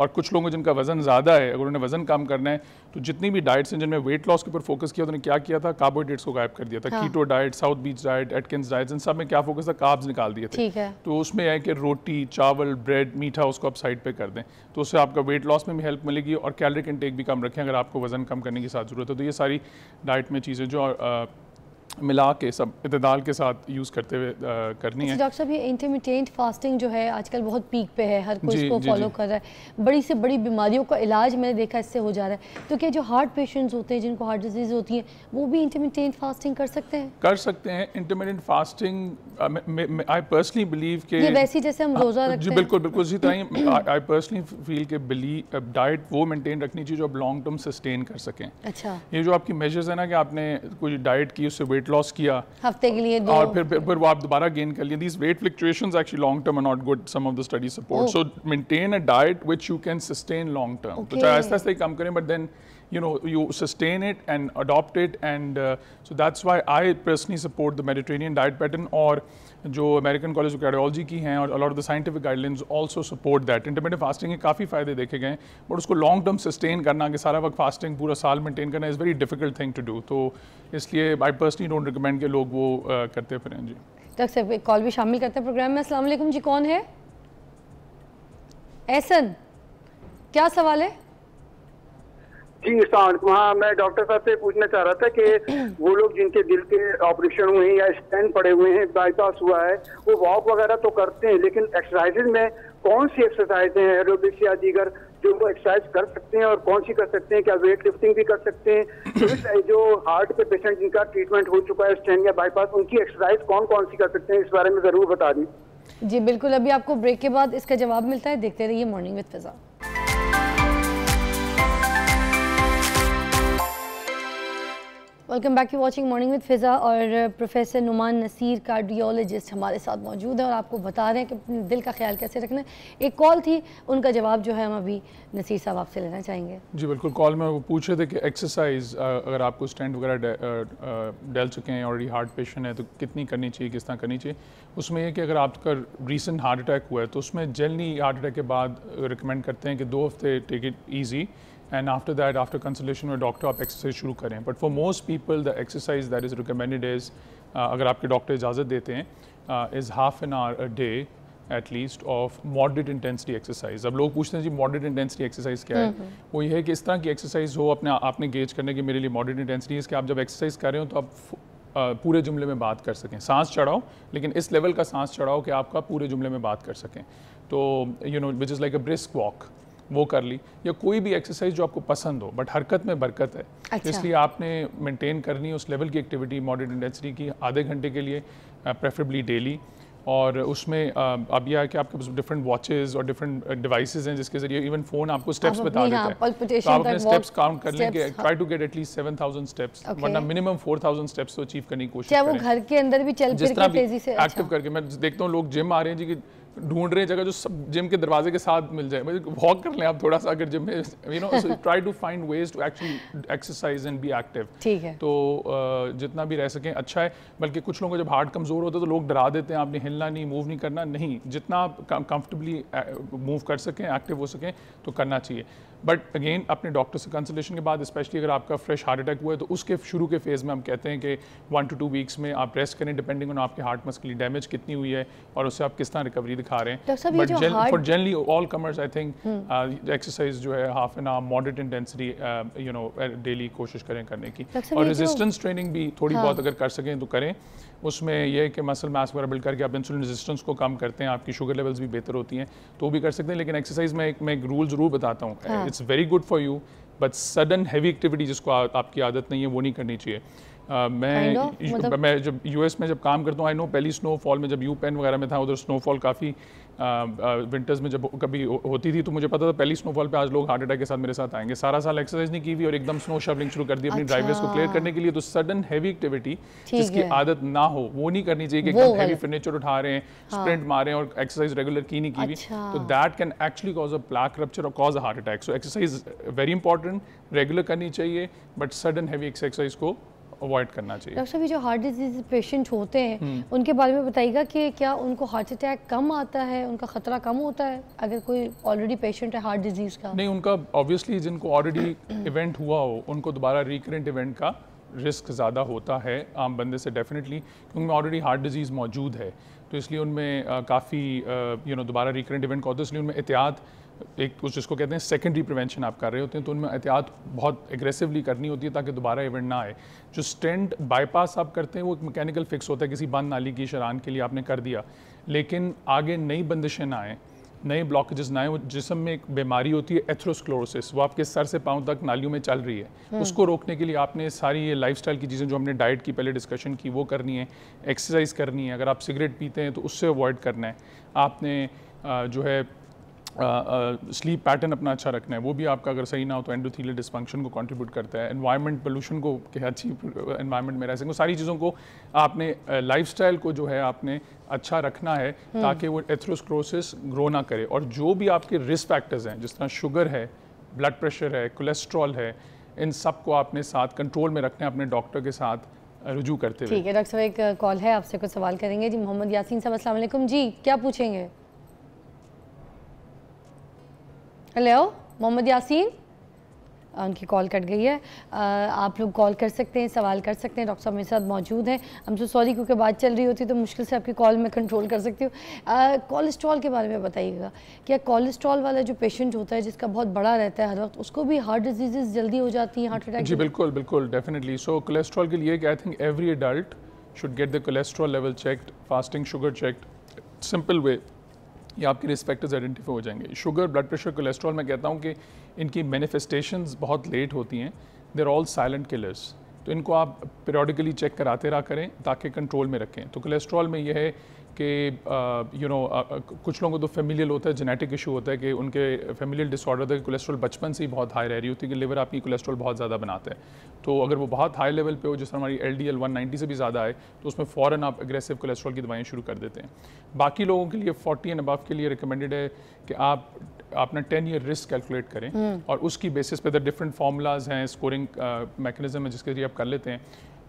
C: और कुछ लोगों जिनका वजन ज़्यादा है अगर उन्हें वजन कम करना है तो जितनी भी डाइट्स हैं जिनमें वेट लॉस के ऊपर फोकस किया उन्होंने क्या किया था कार्बोहाइड्रेट्स को गायब कर दिया था हाँ। Keto diet South Beach diet Atkin diet इन सब में क्या फोकस था काब्स निकाल दिए थे तो उसमें है कि रोटी चावल ब्रेड मीठा उसको आप साइड पर कर दें तो उससे आपका वेट लॉस में भी हेल्प मिलेगी और कैलरी इंटेक भी कम रखें अगर आपको वजन कम करने की साथ जरूरत है तो ये सारी डाइट में चीज़ें जो मिला के सब इतदाल के साथ यूज़ करते हुए करनी अच्छा, है डॉक्टर
A: साहब ये इंटरमीडियट फास्टिंग जो है आजकल बहुत पीक पे है हर कोई इसको फॉलो कर रहा है बड़ी से बड़ी बीमारियों का इलाज मैंने देखा इससे हो जा रहा है तो क्या जो हार्ट पेशेंट्स होते हैं जिनको हार्ट डिजीज़ होती है वो भी इंटरमीडियट फास्टिंग कर सकते हैं
C: कर सकते हैं intermediate fasting I personally believe के वैसी
A: जैसे हम रोज़ा रखते जी बिल्कुल
C: बिल्कुल इसी तरह आई पर्सनली फील के बिलीव डाइट वो मेनटेन रखनी चाहिए जो आप लॉन्ग टर्म सस्टेन कर सकें अच्छा ये जो आपकी मेजर्स है ना कि आपने कोई डाइट की उससे वेट वेट लॉस किया
A: हफ्ते के लिए दो और फिर
C: फिर फिर वो आप दोबारा गेन कर लिए these weight fluctuations actually long term are not good some of the study support so maintain a diet which you can sustain long term तो चाहे ऐसा आहिस्ता कम करें but then you know you sustain it and adopt it and so that's why I personally support the the diet pattern और or जो अमेरिकन कॉलेज ऑफ कार्डियोलॉजी की हैं और a lot the scientific guidelines also support that intermediate fasting के काफ़ी फायदे देखे गए बट उसको लॉन्ग टर्म सस्टेन करना कि सारा वक्त फास्टिंग पूरा साल मेंटेन करना is very difficult thing to do तो इसलिए आई पर्सनली डोंट रिकमेंड के लोग वो आ, करते फिर जी
A: डॉक्टर साहब एक कॉल भी शामिल करते हैं प्रोग्राम में असलम जी कौन है ऐसन क्या सवाल है
B: जी सांत वहाँ मैं डॉक्टर साहब से पूछना चाह रहा था कि वो लोग जिनके दिल के ऑपरेशन हुए हैं या स्टैंड पड़े हुए हैं बाईपास हुआ है वो वॉक वगैरह तो करते हैं लेकिन एक्सरसाइजेज में कौन सी एक्सरसाइजें हैं एरोबिक्स या दीगर जो वो एक्सरसाइज कर सकते हैं और कौन सी कर सकते हैं क्या वेट लिफ्टिंग भी कर सकते हैं तो जो हार्ट के पेशेंट जिनका ट्रीटमेंट हो चुका है स्टैंड या बाईपास उनकी एक्सरसाइज कौन कौन सी कर सकते हैं इस बारे में ज़रूर बता दी
A: जी बिल्कुल अभी आपको ब्रेक के बाद इसका जवाब मिलता है देखते रहिए morning with Fiza welcome back you watching morning with Fiza और प्रोफेसर नुमान नसीर कार्डियोलॉजिस्ट हमारे साथ मौजूद हैं और आपको बता रहे हैं कि अपने दिल का ख्याल कैसे रखना है एक कॉल थी उनका जवाब जो है हम अभी नसीर साहब आपसे लेना चाहेंगे
C: जी बिल्कुल कॉल में वो पूछे थे कि एक्सरसाइज uh, अगर आपको स्टैंड वगैरह uh, uh, डल चुके हैं ऑलरेडी हार्ट पेशेंट है तो कितनी करनी चाहिए किस तरह करनी चाहिए उसमें यह कि अगर आपका रिसेंट हार्ट अटैक हुआ है तो उसमें जल्दी हार्ट अटैक के बाद रिकमेंड करते हैं कि दो हफ्ते take it easy and after that after consultation with doctor, आप एक्सरसाइज शुरू करें but for most people the exercise that is recommended is अगर आपके डॉक्टर इजाज़त देते हैं is half an hour a day at least of moderate intensity exercise अब लोग पूछते हैं जी मॉडरेट इंटेंसिटी एक्सरसाइज क्या है हम्म, हम्म। वो ये है कि इस तरह की एक्सरसाइज हो अपने आपने गेज करने की मेरे लिए मॉडरेट इंटेंसिटी इसके आप जब एक्सरसाइज कर रहे हो तो आप uh, पूरे जुमले में बात कर सकें सांस चढ़ाओ लेकिन इस लेवल का सांस चढ़ाओ कि आपका पूरे जुमले में बात कर सकें तो you know which is like a brisk walk वो कर ली या कोई भी एक्सरसाइज जो आपको पसंद हो बट हरकत में बरकत है अच्छा। इसलिए आपने मेंटेन करनी है उस लेवल की एक्टिविटी मॉडर्न इंडस्ट्री की आधे घंटे के लिए प्रेफरेबली uh, डेली और उसमें uh, अब यह है कि आपके पास डिफरेंट वॉचेस और डिफरेंट डिवाइसेस uh, हैं जिसके जरिए इवन फोन आपको स्टेप्स आप बता देता हाँ, है तो आप अपने स्टेप्स काउंट कर लेंगे try to get at least seven thousand steps वरना मिनिमम फोर थाउजेंड स्टेप्स तो अचीव करने की कोशिश क्या वो घर
A: के अंदर भी चल फिर तेजी से एक्टिव अच्छा।
C: करके मैं देखता हूँ लोग जिम आ रहे हैं जी की ढूंढ रहे जगह जो सब जिम के दरवाजे के साथ मिल जाए वॉक कर लें आप थोड़ा सा अगर जिम में you know try to find ways to actually exercise and be active ठीक है तो जितना भी रह सकें अच्छा है बल्कि कुछ लोगों को जब हार्ट कमज़ोर होता है तो लोग डरा देते हैं आपने हिलना नहीं मूव नहीं करना नहीं जितना आप कंफर्टेबली मूव कर सकें एक्टिव हो सकें तो करना चाहिए बट अगेन अपने डॉक्टर से कंसल्टेशन के बाद स्पेशली अगर आपका फ्रेश हार्ट अटैक हुआ है तो उसके शुरू के फेज़ में हम कहते हैं कि वन टू टू वीक्स में आप रेस्ट करें डिपेंडिंग ऑन आपके हार्ट मस्कली डैमेज कितनी हुई है और उससे आप किस तरह रिकवरी दिखा रहे हैं but for generally all comers I think exercise जो है half an hour moderate intensity you know daily कोशिश करें करने की और रेजिस्टेंस ट्रेनिंग भी थोड़ी हाँ. बहुत अगर कर सकें तो करें उसमें यह कि मसल मास वगैरह बिल्ड करके आप इंसुलिन रेजिस्टेंस को कम करते हैं आपकी शुगर लेवल्स भी बेहतर होती हैं तो भी कर सकते हैं लेकिन एक्सरसाइज में एक मैं एक रूल ज़रूर बताता हूँ it's very good for you but sudden heavy activity जिसको आ, आपकी आदत नहीं है वो नहीं करनी चाहिए Uh, मैं मतलब? मैं जब यूएस में जब काम करता हूँ आई नो पहली स्नोफॉल में जब यू पेन वगैरह में था उधर स्नोफॉल काफ़ी विंटर्स में जब कभी होती थी तो मुझे पता था पहली स्नोफॉल पे आज लोग हार्ट अटैक के साथ मेरे साथ आएंगे सारा साल एक्सरसाइज नहीं की हुई और एकदम स्नो शवलिंग शुरू कर दी अपनी ड्राइवर्स को क्लियर अच्छा। करने के लिए तो सडन हैवी एक्टिविटी जिसकी आदत ना हो वो नहीं करनी चाहिए कि हैवी फर्नीचर उठा रहे हैं स्प्रिंट हाँ। मारे और एक्सरसाइज रेगुलर की नहीं की हुई अच्छा। तो that can actually cause a plaque rupture और cause a heart attack so exercise very important regular करनी चाहिए बट सडन हैवी एक्सरसाइज को अवॉइड करना चाहिए डॉक्टर
A: साहब जो हार्ट डिजीज पेशेंट होते हैं हम्म। उनके बारे में बताइएगा कि क्या उनको हार्ट अटैक कम आता है उनका खतरा कम होता है अगर कोई ऑलरेडी पेशेंट है हार्ट डिजीज़ का
C: नहीं उनका ऑब्वियसली जिनको ऑलरेडी इवेंट हुआ हो उनको दोबारा रिकरेंट इवेंट का रिस्क ज़्यादा होता है आम बंदे से डेफिनेटली क्योंकि ऑलरेडी हार्ट डिजीज़ मौजूद है तो इसलिए उनमें काफ़ी यू नो दोबारा रिकरेंट इवेंट का होता है इसलिए उनमें एहतियात एक कुछ जिसको कहते हैं सेकेंडरी प्रिवेंशन आप कर रहे होते हैं तो उनमें एहतियात बहुत एग्रेसिवली करनी होती है ताकि दोबारा इवेंट ना आए जो स्टेंट बाईपास आप करते हैं वो एक मैकेनिकल फिक्स होता है किसी बंद नाली की शरान के लिए आपने कर दिया लेकिन आगे नई बंदिशें ना आएँ नए ब्लॉकेजेस ना आए वो जिसम में एक बीमारी होती है एथ्रोस्क्लोरोसिस वो आपके सर से पाँव तक नालियों में चल रही है हम्म। उसको रोकने के लिए आपने सारी ये लाइफ की चीज़ें जो हमने डाइट की पहले डिस्कशन की वो करनी है एक्सरसाइज करनी है अगर आप सिगरेट पीते हैं तो उससे अवॉइड करना है आपने जो है स्लीप पैटर्न अपना अच्छा रखना है वो भी आपका अगर सही ना हो तो एंडोथीलियल डिस्फंक्शन को कंट्रीब्यूट करता है एनवायरनमेंट पोल्यूशन को कि अच्छी एनवायरनमेंट में रह सकें सारी चीज़ों को आपने लाइफस्टाइल को जो है आपने अच्छा रखना है हम्म। ताकि वो एथ्रोस्क्रोसिस ग्रो ना करे और जो भी आपके रिस्क फैक्टर्स हैं जिस तरह शुगर है ब्लड प्रेशर है कोलेस्ट्रॉल है इन सब को आपने साथ कंट्रोल में रखना है अपने डॉक्टर के साथ रुजू करते हुए ठीक
A: है डॉक्टर साहब एक कॉल है आपसे कुछ सवाल करेंगे जी मोहम्मद यासिन साहब असल जी क्या पूछेंगे हेलो मोहम्मद यासीन उनकी कॉल कट गई है आ, आप लोग कॉल कर सकते हैं सवाल कर सकते हैं डॉक्टर साहब मेरे साथ मौजूद हैं हम सो सॉरी क्योंकि बात चल रही होती तो मुश्किल से आपकी कॉल में कंट्रोल कर सकती हूँ कोलेस्ट्रॉल के बारे में बताइएगा क्या कोलेस्ट्रॉल वाला जो पेशेंट होता है जिसका बहुत बड़ा रहता है हर वक्त उसको भी हार्ट डिजीज़ जल्दी हो जाती हैं हार्ट अटैक जी
C: बिल्कुल बिल्कुल डेफिनेटली सो कोलेस्ट्रॉल के लिए I think every adult should get the cholesterol level check fasting sugar check simple way ये आपके रिस्क आइडेंटिफाई हो जाएंगे शुगर ब्लड प्रेशर कोलेस्ट्रॉल मैं कहता हूँ कि इनकी मैनिफेस्टेशन बहुत लेट होती हैं देर ऑल साइलेंट किलर्स तो इनको आप पेरियोडिकली चेक कराते रहा करें ताकि कंट्रोल में रखें तो कोलेस्ट्रॉल में यह है कि यू नो कुछ लोगों को तो फेमिलियल होता है जेनेटिक इशू होता है कि उनके फेमिलियल डिसऑर्डर था कि कोलेस्ट्रॉल बचपन से ही बहुत हाई रह रही होती है कि लिवर आपकी कोलेस्ट्रॉल बहुत ज़्यादा बनाते हैं तो अगर वो बहुत हाई लेवल पे हो जिस हमारी L D L one ninety से भी ज़्यादा आए तो उसमें फ़ौर आप एग्रेसिव कोलेस्ट्रॉल की दवाइयाँ शुरू कर देते हैं बाकी लोगों के लिए फोर्टी एंड अबाव के लिए रिकमेंडेड है कि आप अपना टेन ईयर रिस्क कैलकुलेट करें हम्म। और उसकी बेसिस पे अगर डिफरेंट फार्मूलाज हैं स्कोरिंग मैकेनिज्म uh, है जिसके जरिए आप कर लेते हैं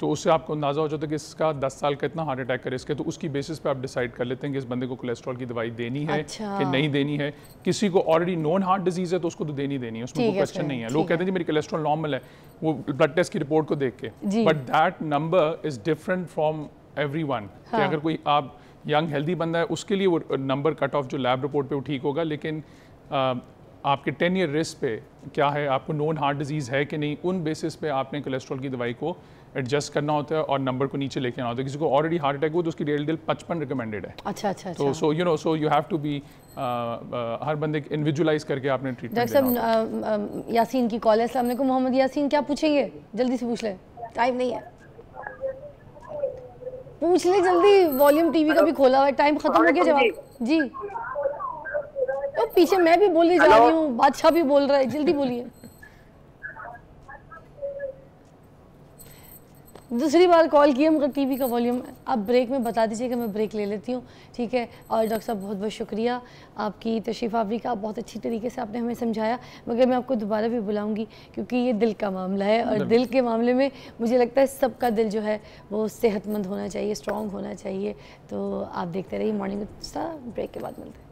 C: तो उससे आपको अंदाज़ा हो जाता है कि इसका 10 साल का इतना हार्ट अटैक का रिस्क है तो उसकी बेसिस पे आप डिसाइड कर लेते हैं कि इस बंदे को कोलेस्ट्रॉल की दवाई देनी है अच्छा। कि नहीं देनी है किसी को ऑलरेडी नॉन हार्ट डिजीज़ है तो उसको तो देनी देनी है उसमें कोई क्वेश्चन नहीं है लोग कहते हैं जी मेरी कोलेस्ट्रॉल नॉर्मल है वो ब्लड टेस्ट की रिपोर्ट को देख के but that number is different from everyone अगर कोई आप यंग हेल्दी बंदा है उसके लिए वो नंबर कट ऑफ जो लैब रिपोर्ट पे वो ठीक होगा लेकिन आपके टेन ईयर रिस्क पे क्या है आपको नॉन हार्ट डिजीज़ है कि नहीं उन बेसिस पे आपने कोलेस्ट्रॉल की दवाई को एडजस्ट करना होता है और नंबर को नीचे लेके आना होता है किसी को ऑलरेडी हार्ट अटैक हुआ तो उसकी रेल दिल पचपन रिकमेंडेड है अच्छा अच्छा तो so you know so you have to be हर बंदे इंडिविजुअलाइज करके आपने ट्रीटमेंट डॉक्टर
A: साहब यासीन की कॉल है अस्सलाम वालेकुम मोहम्मद यासीन क्या पूछेंगे जल्दी से पूछ ले टाइम नहीं है पूछ ले जल्दी वॉल्यूम टीवी का भी खोला हुआ है टाइम खत्म हो गया जवाब जी तो पीछे मैं भी बोली जा रही हूँ बादशाह भी बोल रहा है जल्दी बोलिए दूसरी बार कॉल किया मगर टीवी का वॉल्यूम आप ब्रेक में बता दीजिए कि मैं ब्रेक ले लेती हूँ ठीक है और डॉक्टर साहब बहुत बहुत शुक्रिया आपकी तशरीफ़ आवरी का बहुत अच्छी तरीके से आपने हमें समझाया मगर मैं आपको दोबारा भी बुलाऊँगी क्योंकि ये दिल का मामला है और दिल के मामले में मुझे लगता है सबका दिल जो है वो सेहतमंद होना चाहिए स्ट्रॉन्ग होना चाहिए तो आप देखते रहिए मॉर्निंग ब्रेक के बाद मिलते हैं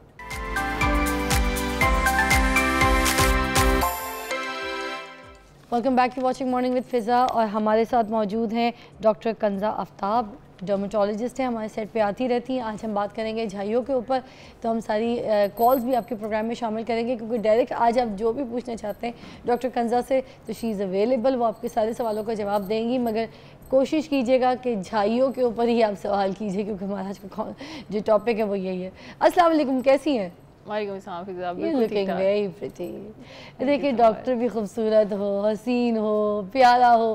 A: welcome back to watching morning with Fiza और हमारे साथ मौजूद हैं डॉक्टर कंजा आफ्ताब डर्माटोलॉजिस्ट हैं हमारे सेट पे आती रहती हैं आज हम बात करेंगे झाइयों के ऊपर तो हम सारी कॉल्स भी आपके प्रोग्राम में शामिल करेंगे क्योंकि डायरेक्ट आज आप जो भी पूछना चाहते हैं डॉक्टर कंजा से तो शी इज़ अवेलेबल वो आपके सारे सवालों का जवाब देंगी मगर कोशिश कीजिएगा कि झाइयों के ऊपर ही आप सवाल कीजिए क्योंकि हमारा आज का जो टॉपिक है वो यही है असल कैसी हैं
D: वालेकुम सलाम फिजा बिल्कुल ठीक ठाक वेरी
A: प्रीटी देखिए डॉक्टर भी खूबसूरत हो हसीन हो प्यारा हो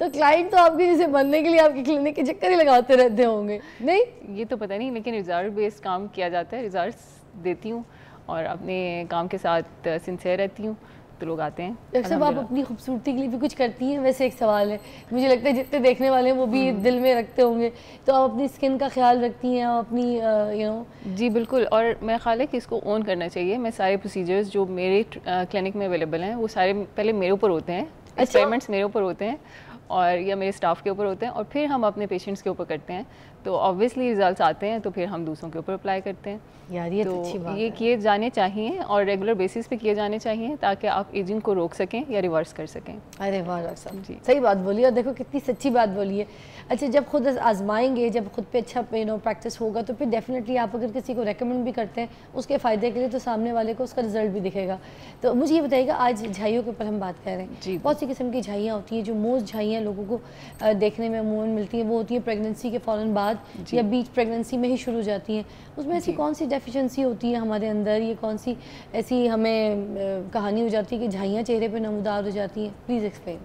A: तो क्लाइंट तो आपके जैसे बनने के लिए आपके क्लिनिक के चक्कर ही लगाते रहते होंगे नहीं ये तो
D: पता नहीं लेकिन रिजल्ट बेस्ड काम किया जाता है रिजल्ट देती हूँ और अपने काम के साथ सिंसेयर रहती हूँ वक्त लोग आते हैं डॉक्टर साहब आप अपनी
A: खूबसूरती के लिए भी कुछ करती हैं वैसे एक सवाल है मुझे लगता है जितने देखने वाले हैं वो भी हम्म। दिल में रखते होंगे तो आप अपनी स्किन का ख्याल रखती
D: हैं आप अपनी यू नो जी बिल्कुल और मेरा ख्याल है कि इसको ऑन करना चाहिए मैं सारे प्रोसीजर्स जो मेरे क्लिनिक में अवेलेबल हैं वो सारे पहले मेरे ऊपर होते हैं एक्सपेरिमेंट्स अच्छा। मेरे ऊपर होते हैं और या मेरे स्टाफ के ऊपर होते हैं और फिर हम अपने पेशेंट्स के ऊपर करते हैं तो ऑब्वियसली रिजल्ट आते हैं तो फिर हम दूसरों के ऊपर अप्लाई करते हैं
A: यार ये तो, तो अच्छी बात ये
D: किए जाने चाहिए और रेगुलर बेसिस पे किए जाने चाहिए ताकि आप एजिंग को रोक सकें या रिवर्स कर सकें
A: अरे वाह जी सही बात बोलिए और देखो कितनी सच्ची बात बोलिए अच्छा जब खुद आजमाएंगे जब खुद पे अच्छा यू नो प्रैक्टिस होगा तो फिर डेफिनेटली आप अगर किसी को रेकमेंड भी करते हैं उसके फ़ायदे के लिए तो सामने वाले को उसका रिजल्ट भी दिखेगा तो मुझे ये बताइएगा आज झाइयों के ऊपर हम बात कर रहे हैं बहुत सी किस्म की झाइयाँ होती हैं जो मोस्ट झाइयाँ लोगों को देखने में अमूमन मिलती हैं वो होती हैं प्रेगनेंसी के फ़ौरन बाद बाद या बीच प्रेगनेंसी में ही शुरू जाती हैं उसमें ऐसी कौन सी डेफिशिएंसी होती है हमारे अंदर ये कौन सी ऐसी हमें कहानी हो जाती है कि झाइयाँ चेहरे पर नमदार हो जाती हैं प्लीज़ एक्सप्लेन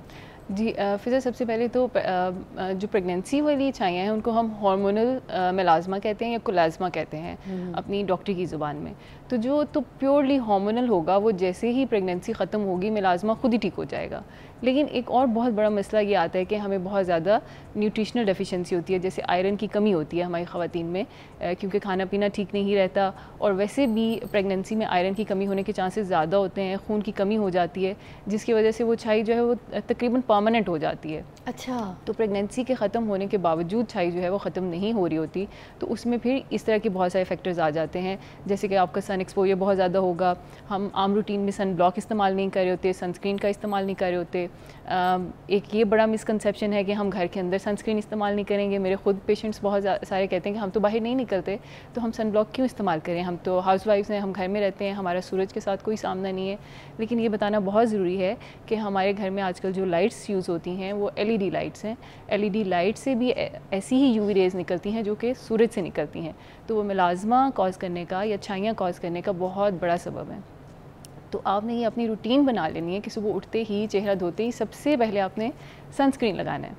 A: जी
D: फिज़ा सबसे पहले तो जो प्रेगनेंसी वाली छाइयाँ हैं उनको हम हार्मोनल मिलाजमा कहते हैं या कुलाजमा कहते हैं हम्म। अपनी डॉक्टर की ज़ुबान में तो जो तो प्योरली हार्मोनल होगा वो जैसे ही प्रेगनेंसी ख़त्म होगी मिलाजमा ख़ुद ही ठीक हो जाएगा लेकिन एक और बहुत बड़ा मसला ये आता है कि हमें बहुत ज़्यादा न्यूट्रिशनल डेफिशिएंसी होती है जैसे आयरन की कमी होती है हमारी खातन में क्योंकि खाना पीना ठीक नहीं रहता और वैसे भी प्रेगनेंसी में आयरन की कमी होने के चांसेस ज़्यादा होते हैं खून की कमी हो जाती है जिसकी वजह से वो छाई जो है वो तकरीबन पर्मानेंट हो जाती है अच्छा तो प्रेगनेंसी के ख़त्म होने के बावजूद छाई जो है वो ख़त्म नहीं हो रही होती तो उसमें फिर इस तरह के बहुत सारे फैक्टर्स आ जाते हैं जैसे कि आपका सन एक्सपोजर बहुत ज़्यादा होगा हम आम रूटीन में सन ब्लॉक इस्तेमाल नहीं कर रहे होते सनस्क्रीन का इस्तेमाल नहीं कर रहे होते एक ये बड़ा मिसकनसेप्शन है कि हम घर के अंदर सनस्क्रीन इस्तेमाल नहीं करेंगे मेरे खुद पेशेंट्स बहुत सारे कहते हैं कि हम तो बाहर नहीं निकलते तो हम सन ब्लॉक क्यों इस्तेमाल करें हम तो हाउस वाइफ्स हैं हम घर में रहते हैं हमारा सूरज के साथ कोई सामना नहीं है लेकिन ये बताना बहुत ज़रूरी है कि हमारे घर में आजकल जो लाइट्स यूज़ होती हैं वो एल लाइट्स हैं एल लाइट से भी ऐसी ही यू रेज़ निकलती हैं जो कि सूरज से निकलती हैं तो वो मिलाजमा कॉज करने का या अच्छाइयाँ कॉज करने का बहुत बड़ा सबब है तो आपने ये अपनी रूटीन बना लेनी है कि सुबह उठते ही चेहरा धोते ही सबसे पहले आपने सनस्क्रीन लगाना है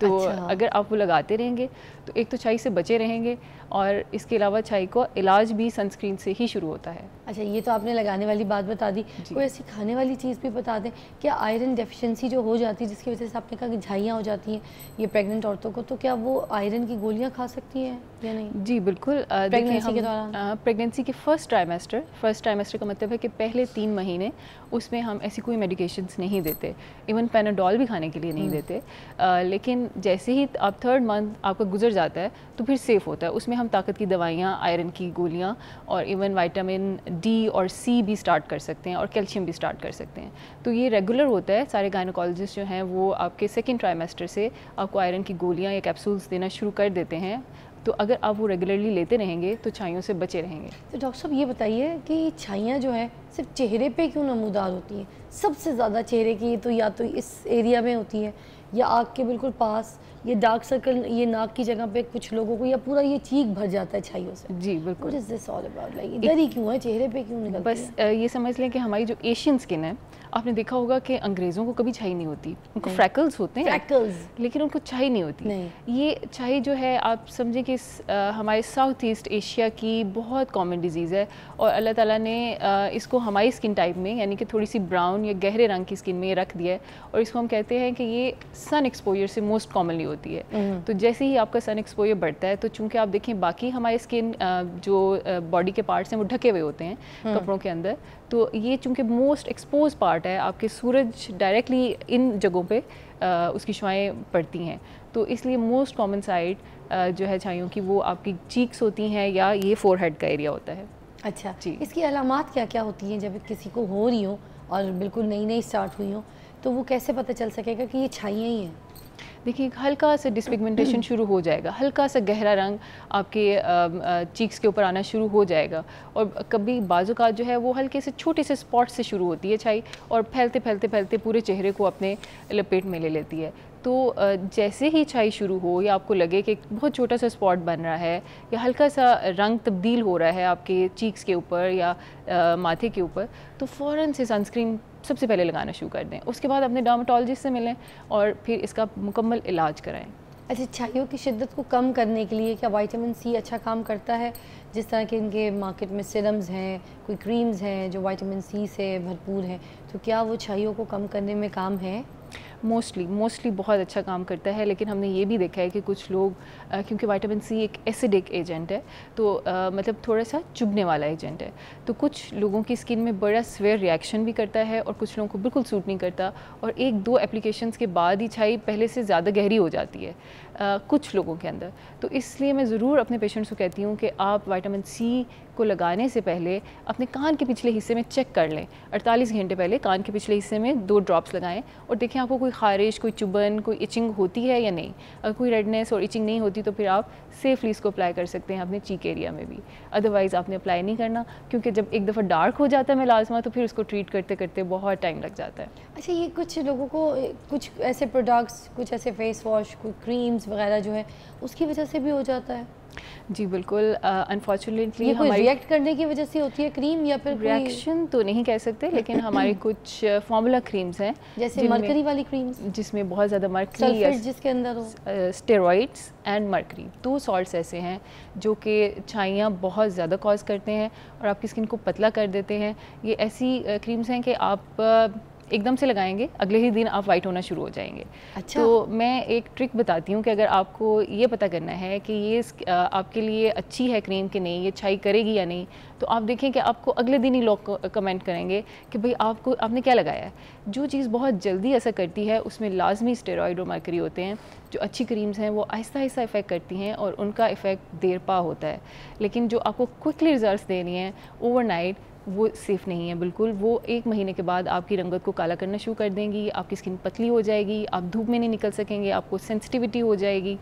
D: तो अच्छा। अगर आप वो लगाते रहेंगे तो एक तो चाय से बचे रहेंगे और इसके अलावा चाय का इलाज भी सनस्क्रीन से ही शुरू होता है
A: अच्छा ये तो आपने लगाने वाली बात बता दी कोई ऐसी खाने वाली चीज़ भी बता दें क्या आयरन डेफिशिएंसी जो हो जाती है जिसकी वजह से आपने कहा कि झाइयाँ हो जाती हैं ये प्रेग्नेंट औरतों को तो क्या वो आयरन की गोलियाँ खा सकती हैं या नहीं जी
D: बिल्कुल प्रेगनेंसी के दौरान प्रेगनेंसी के फर्स्ट ट्राइमेस्टर फर्स्ट ट्राइमेस्टर का मतलब है कि पहले तीन महीने उसमें हम ऐसी कोई मेडिकेशन नहीं देते इवन पेनाडॉल भी खाने के लिए नहीं हम्म। देते लेकिन जैसे ही आप थर्ड मंथ आपका गुजर जाता है तो फिर सेफ़ होता है उसमें हम ताकत की दवाइयाँ आयरन की गोलियाँ और इवन वाइटामिन डी और सी भी स्टार्ट कर सकते हैं और कैल्शियम भी स्टार्ट कर सकते हैं तो ये रेगुलर होता है सारे गायनोकोलॉजिस्ट जो हैं वो आपके सेकेंड ट्राइमेस्टर से आपको आयरन की गोलियाँ या कैप्सूल्स देना शुरू कर देते हैं तो अगर आप वो रेगुलरली लेते रहेंगे तो छाइयों से बचे रहेंगे
A: तो डॉक्टर साहब ये बताइए कि छाइयाँ जो है सिर्फ चेहरे पे क्यों नमूदार होती हैं सबसे ज़्यादा चेहरे की तो या तो इस एरिया में होती है या आग के बिल्कुल पास ये डार्क सर्कल ये नाक की जगह पे कुछ लोगों को या पूरा ये चीक भर जाता है छाइयों से जी बिल्कुल is this all about like इधर ही क्यों है चेहरे पे क्यों निकल बस ये समझ लें कि
D: हमारी जो एशियन स्किन है आपने देखा होगा कि अंग्रेज़ों को कभी छाई नहीं होती उनको फ्रैकल्स होते हैं फ्रैकल्स लेकिन उनको छाई नहीं होती नहीं। ये छाई जो है आप समझे कि हमारे साउथ ईस्ट एशिया की बहुत कॉमन डिजीज़ है और अल्लाह ताला ने इसको हमारी स्किन टाइप में यानी कि थोड़ी सी ब्राउन या गहरे रंग की स्किन में रख दिया है और इसको हम कहते हैं कि ये सन एक्सपोजर से मोस्ट कॉमनली होती है हम्म। तो जैसे ही आपका सन एक्सपोजर बढ़ता है तो चूंकि आप देखें बाकी हमारे स्किन जो बॉडी के पार्ट्स हैं वो ढके हुए होते हैं हम्म। कपड़ों के अंदर तो ये चूंकि मोस्ट एक्सपोज पार्ट है आपके सूरज डायरेक्टली इन जगहों पर उसकी शुआएँ पड़ती हैं तो इसलिए मोस्ट कॉमन साइड जो है छाइयों की वो आपकी चीक्स होती हैं या ये फोरहेड का एरिया होता है
A: अच्छा जी इसकी अलामत क्या क्या होती हैं जब किसी को हो रही हो और बिल्कुल नई नई स्टार्ट हुई हो तो वो कैसे पता चल सकेगा कि ये छाइयाँ ही हैं
D: देखिए हल्का सा डिसपिगमेंटेशन शुरू हो जाएगा हल्का सा गहरा रंग आपके चीक्स के ऊपर आना शुरू हो जाएगा और कभी बाजू का जो है वो हल्के से छोटे से स्पॉट से शुरू होती है छाई और फैलते फैलते फैलते पूरे चेहरे को अपने लपेट में ले लेती है तो जैसे ही छाई शुरू हो या आपको लगे कि बहुत छोटा सा स्पॉट बन रहा है या हल्का सा रंग तब्दील हो रहा है आपके चीक्स के ऊपर या माथे के ऊपर तो फ़ौर से सनस्क्रीन सबसे पहले लगाना शुरू कर दें उसके बाद अपने डर्माटोलॉजिस्ट से मिलें और फिर इसका मुकम्मल इलाज कराएँ
A: अच्छा छाइयों की शिद्दत को कम करने के लिए क्या वाइटामिन सी अच्छा काम करता है जिस तरह के इनके मार्केट में सिरम्स हैं कोई क्रीम्स हैं जो वाइटामिन सी से भरपूर हैं तो क्या वो छाइयों को कम करने में काम है मोस्टली मोस्टली बहुत
D: अच्छा काम करता है लेकिन हमने ये भी देखा है कि कुछ लोग आ, क्योंकि वाइटामिन सी एक एसिडिक एजेंट है तो आ, मतलब थोड़ा सा चुभने वाला एजेंट है तो कुछ लोगों की स्किन में बड़ा स्वेयर रिएक्शन भी करता है और कुछ लोगों को बिल्कुल सूट नहीं करता और एक दो एप्लीकेशन के बाद ही छाई पहले से ज़्यादा गहरी हो जाती है आ, कुछ लोगों के अंदर तो इसलिए मैं ज़रूर अपने पेशेंट्स को कहती हूँ कि आप वाइटामिन सी को लगाने से पहले अपने कान के पिछले हिस्से में चेक कर लें 48 घंटे पहले कान के पिछले हिस्से में दो ड्रॉप्स लगाएं और देखें आपको कोई खारिश कोई चुबन कोई इचिंग होती है या नहीं अगर कोई रेडनेस और इचिंग नहीं होती तो फिर आप सेफली इसको अप्लाई कर सकते हैं अपने चीक एरिया में भी अदरवाइज़ आपने अप्लाई नहीं करना क्योंकि जब एक दफ़ा डार्क हो जाता है मिलाजमा तो फिर उसको ट्रीट करते करते बहुत टाइम लग जाता है
A: अच्छा ये कुछ लोगों को कुछ ऐसे प्रोडक्ट्स कुछ ऐसे फेस वॉश कोई क्रीम्स वगैरह जो है उसकी वजह से भी हो जाता है
D: जी बिल्कुल अनफॉर्चुनेटली uh, हमारी रिएक्ट
A: करने की वजह से होती है क्रीम या फिर रिएक्शन तो नहीं कह सकते लेकिन हमारे
D: कुछ फॉर्मूला क्रीम्स हैं जैसे मरकरी वाली क्रीम्स जिसमें बहुत ज़्यादा मरकरी जिसके अंदर हो स्टेरॉइड्स एंड मरकरी दो सॉल्ट्स ऐसे हैं जो कि छाइयाँ बहुत ज़्यादा कॉज करते हैं और आपकी स्किन को पतला कर देते हैं ये ऐसी क्रीम्स हैं कि आप एकदम से लगाएंगे अगले ही दिन आप वाइट होना शुरू हो जाएंगे अच्छा तो मैं एक ट्रिक बताती हूँ कि अगर आपको ये पता करना है कि ये आपके लिए अच्छी है क्रीम कि नहीं ये छाई करेगी या नहीं तो आप देखें कि आपको अगले दिन ही लोग कमेंट करेंगे कि भाई आपको आपने क्या लगाया है जो चीज़ बहुत जल्दी असर करती है उसमें लाजमी स्टेरॉयड और मरकरी होते हैं जो अच्छी क्रीम्स हैं वो आहिस्ता आहिस्ता इफ़ेक्ट करती हैं और उनका इफ़ेक्ट देर पा होता है लेकिन जो आपको क्विकली रिजल्ट देनी है ओवरनाइट वो सेफ़ नहीं है बिल्कुल वो एक महीने के बाद आपकी रंगत को काला करना शुरू कर देंगी आपकी स्किन पतली हो जाएगी आप धूप में नहीं निकल सकेंगे आपको सेंसिटिविटी हो जाएगी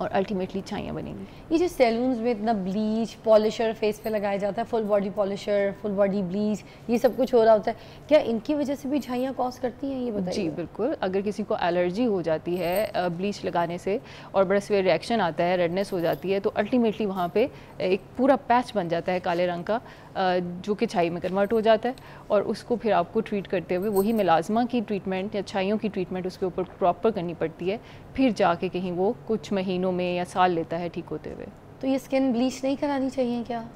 D: और अल्टीमेटली छाइयाँ बनेंगी
A: ये जो सैलून्स में इतना ब्लीच पॉलिशर फेस पे लगाया जाता है full body polisher full body bleach ये सब कुछ हो रहा होता है क्या इनकी वजह से भी छाइयाँ कॉज करती हैं ये बताइए जी
D: बिल्कुल अगर किसी को एलर्जी हो जाती है ब्लीच लगाने से और बड़ा सवेर रिएक्शन आता है रेडनेस हो जाती है तो अल्टीमेटली वहाँ पर एक पूरा पैच बन जाता है काले रंग का जो कि छाई में कन्वर्ट हो जाता है और उसको फिर आपको ट्रीट करते हुए वही मिलाजमा की ट्रीटमेंट या छाइयों की ट्रीटमेंट उसके ऊपर प्रॉपर करनी पड़ती है फिर जाके कहीं वो कुछ महीनों में या साल लेता है ठीक होते हुए
A: तो ये स्किन ब्लीच नहीं करानी चाहिए क्या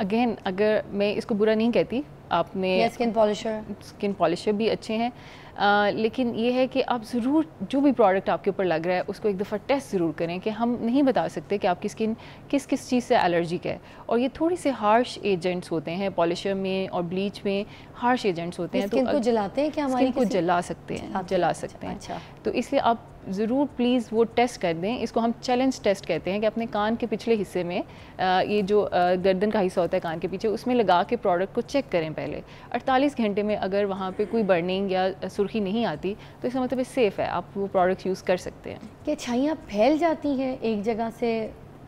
D: अगेन अगर मैं इसको बुरा नहीं कहती आपने स्किन पॉलिशर स्किन पॉलिशर भी अच्छे हैं आ, लेकिन ये है कि आप ज़रूर जो भी प्रोडक्ट आपके ऊपर लग रहा है उसको एक दफ़ा टेस्ट ज़रूर करें कि हम नहीं बता सकते कि आपकी स्किन किस किस चीज़ से एलर्जिक है और ये थोड़े से हार्श एजेंट्स होते हैं पॉलिशर में और ब्लीच में हार्श एजेंट्स होते हैं तो को जलाते
A: हैं कि हमारे को
D: जला सकते हैं जला सकते हैं अच्छा। तो इसलिए आप ज़रूर प्लीज़ वो टेस्ट कर दें इसको हम चैलेंज टेस्ट कहते हैं कि अपने कान के पिछले हिस्से में ये जो गर्दन का हिस्सा होता है कान के पीछे उसमें लगा के प्रोडक्ट को चेक करें पहले 48 घंटे में अगर वहाँ पे कोई बर्निंग या सुर्खी नहीं आती तो इसका मतलब सेफ़ है आप वो प्रोडक्ट यूज़ कर सकते हैं
A: क्या छाइयाँ फैल जाती हैं एक जगह से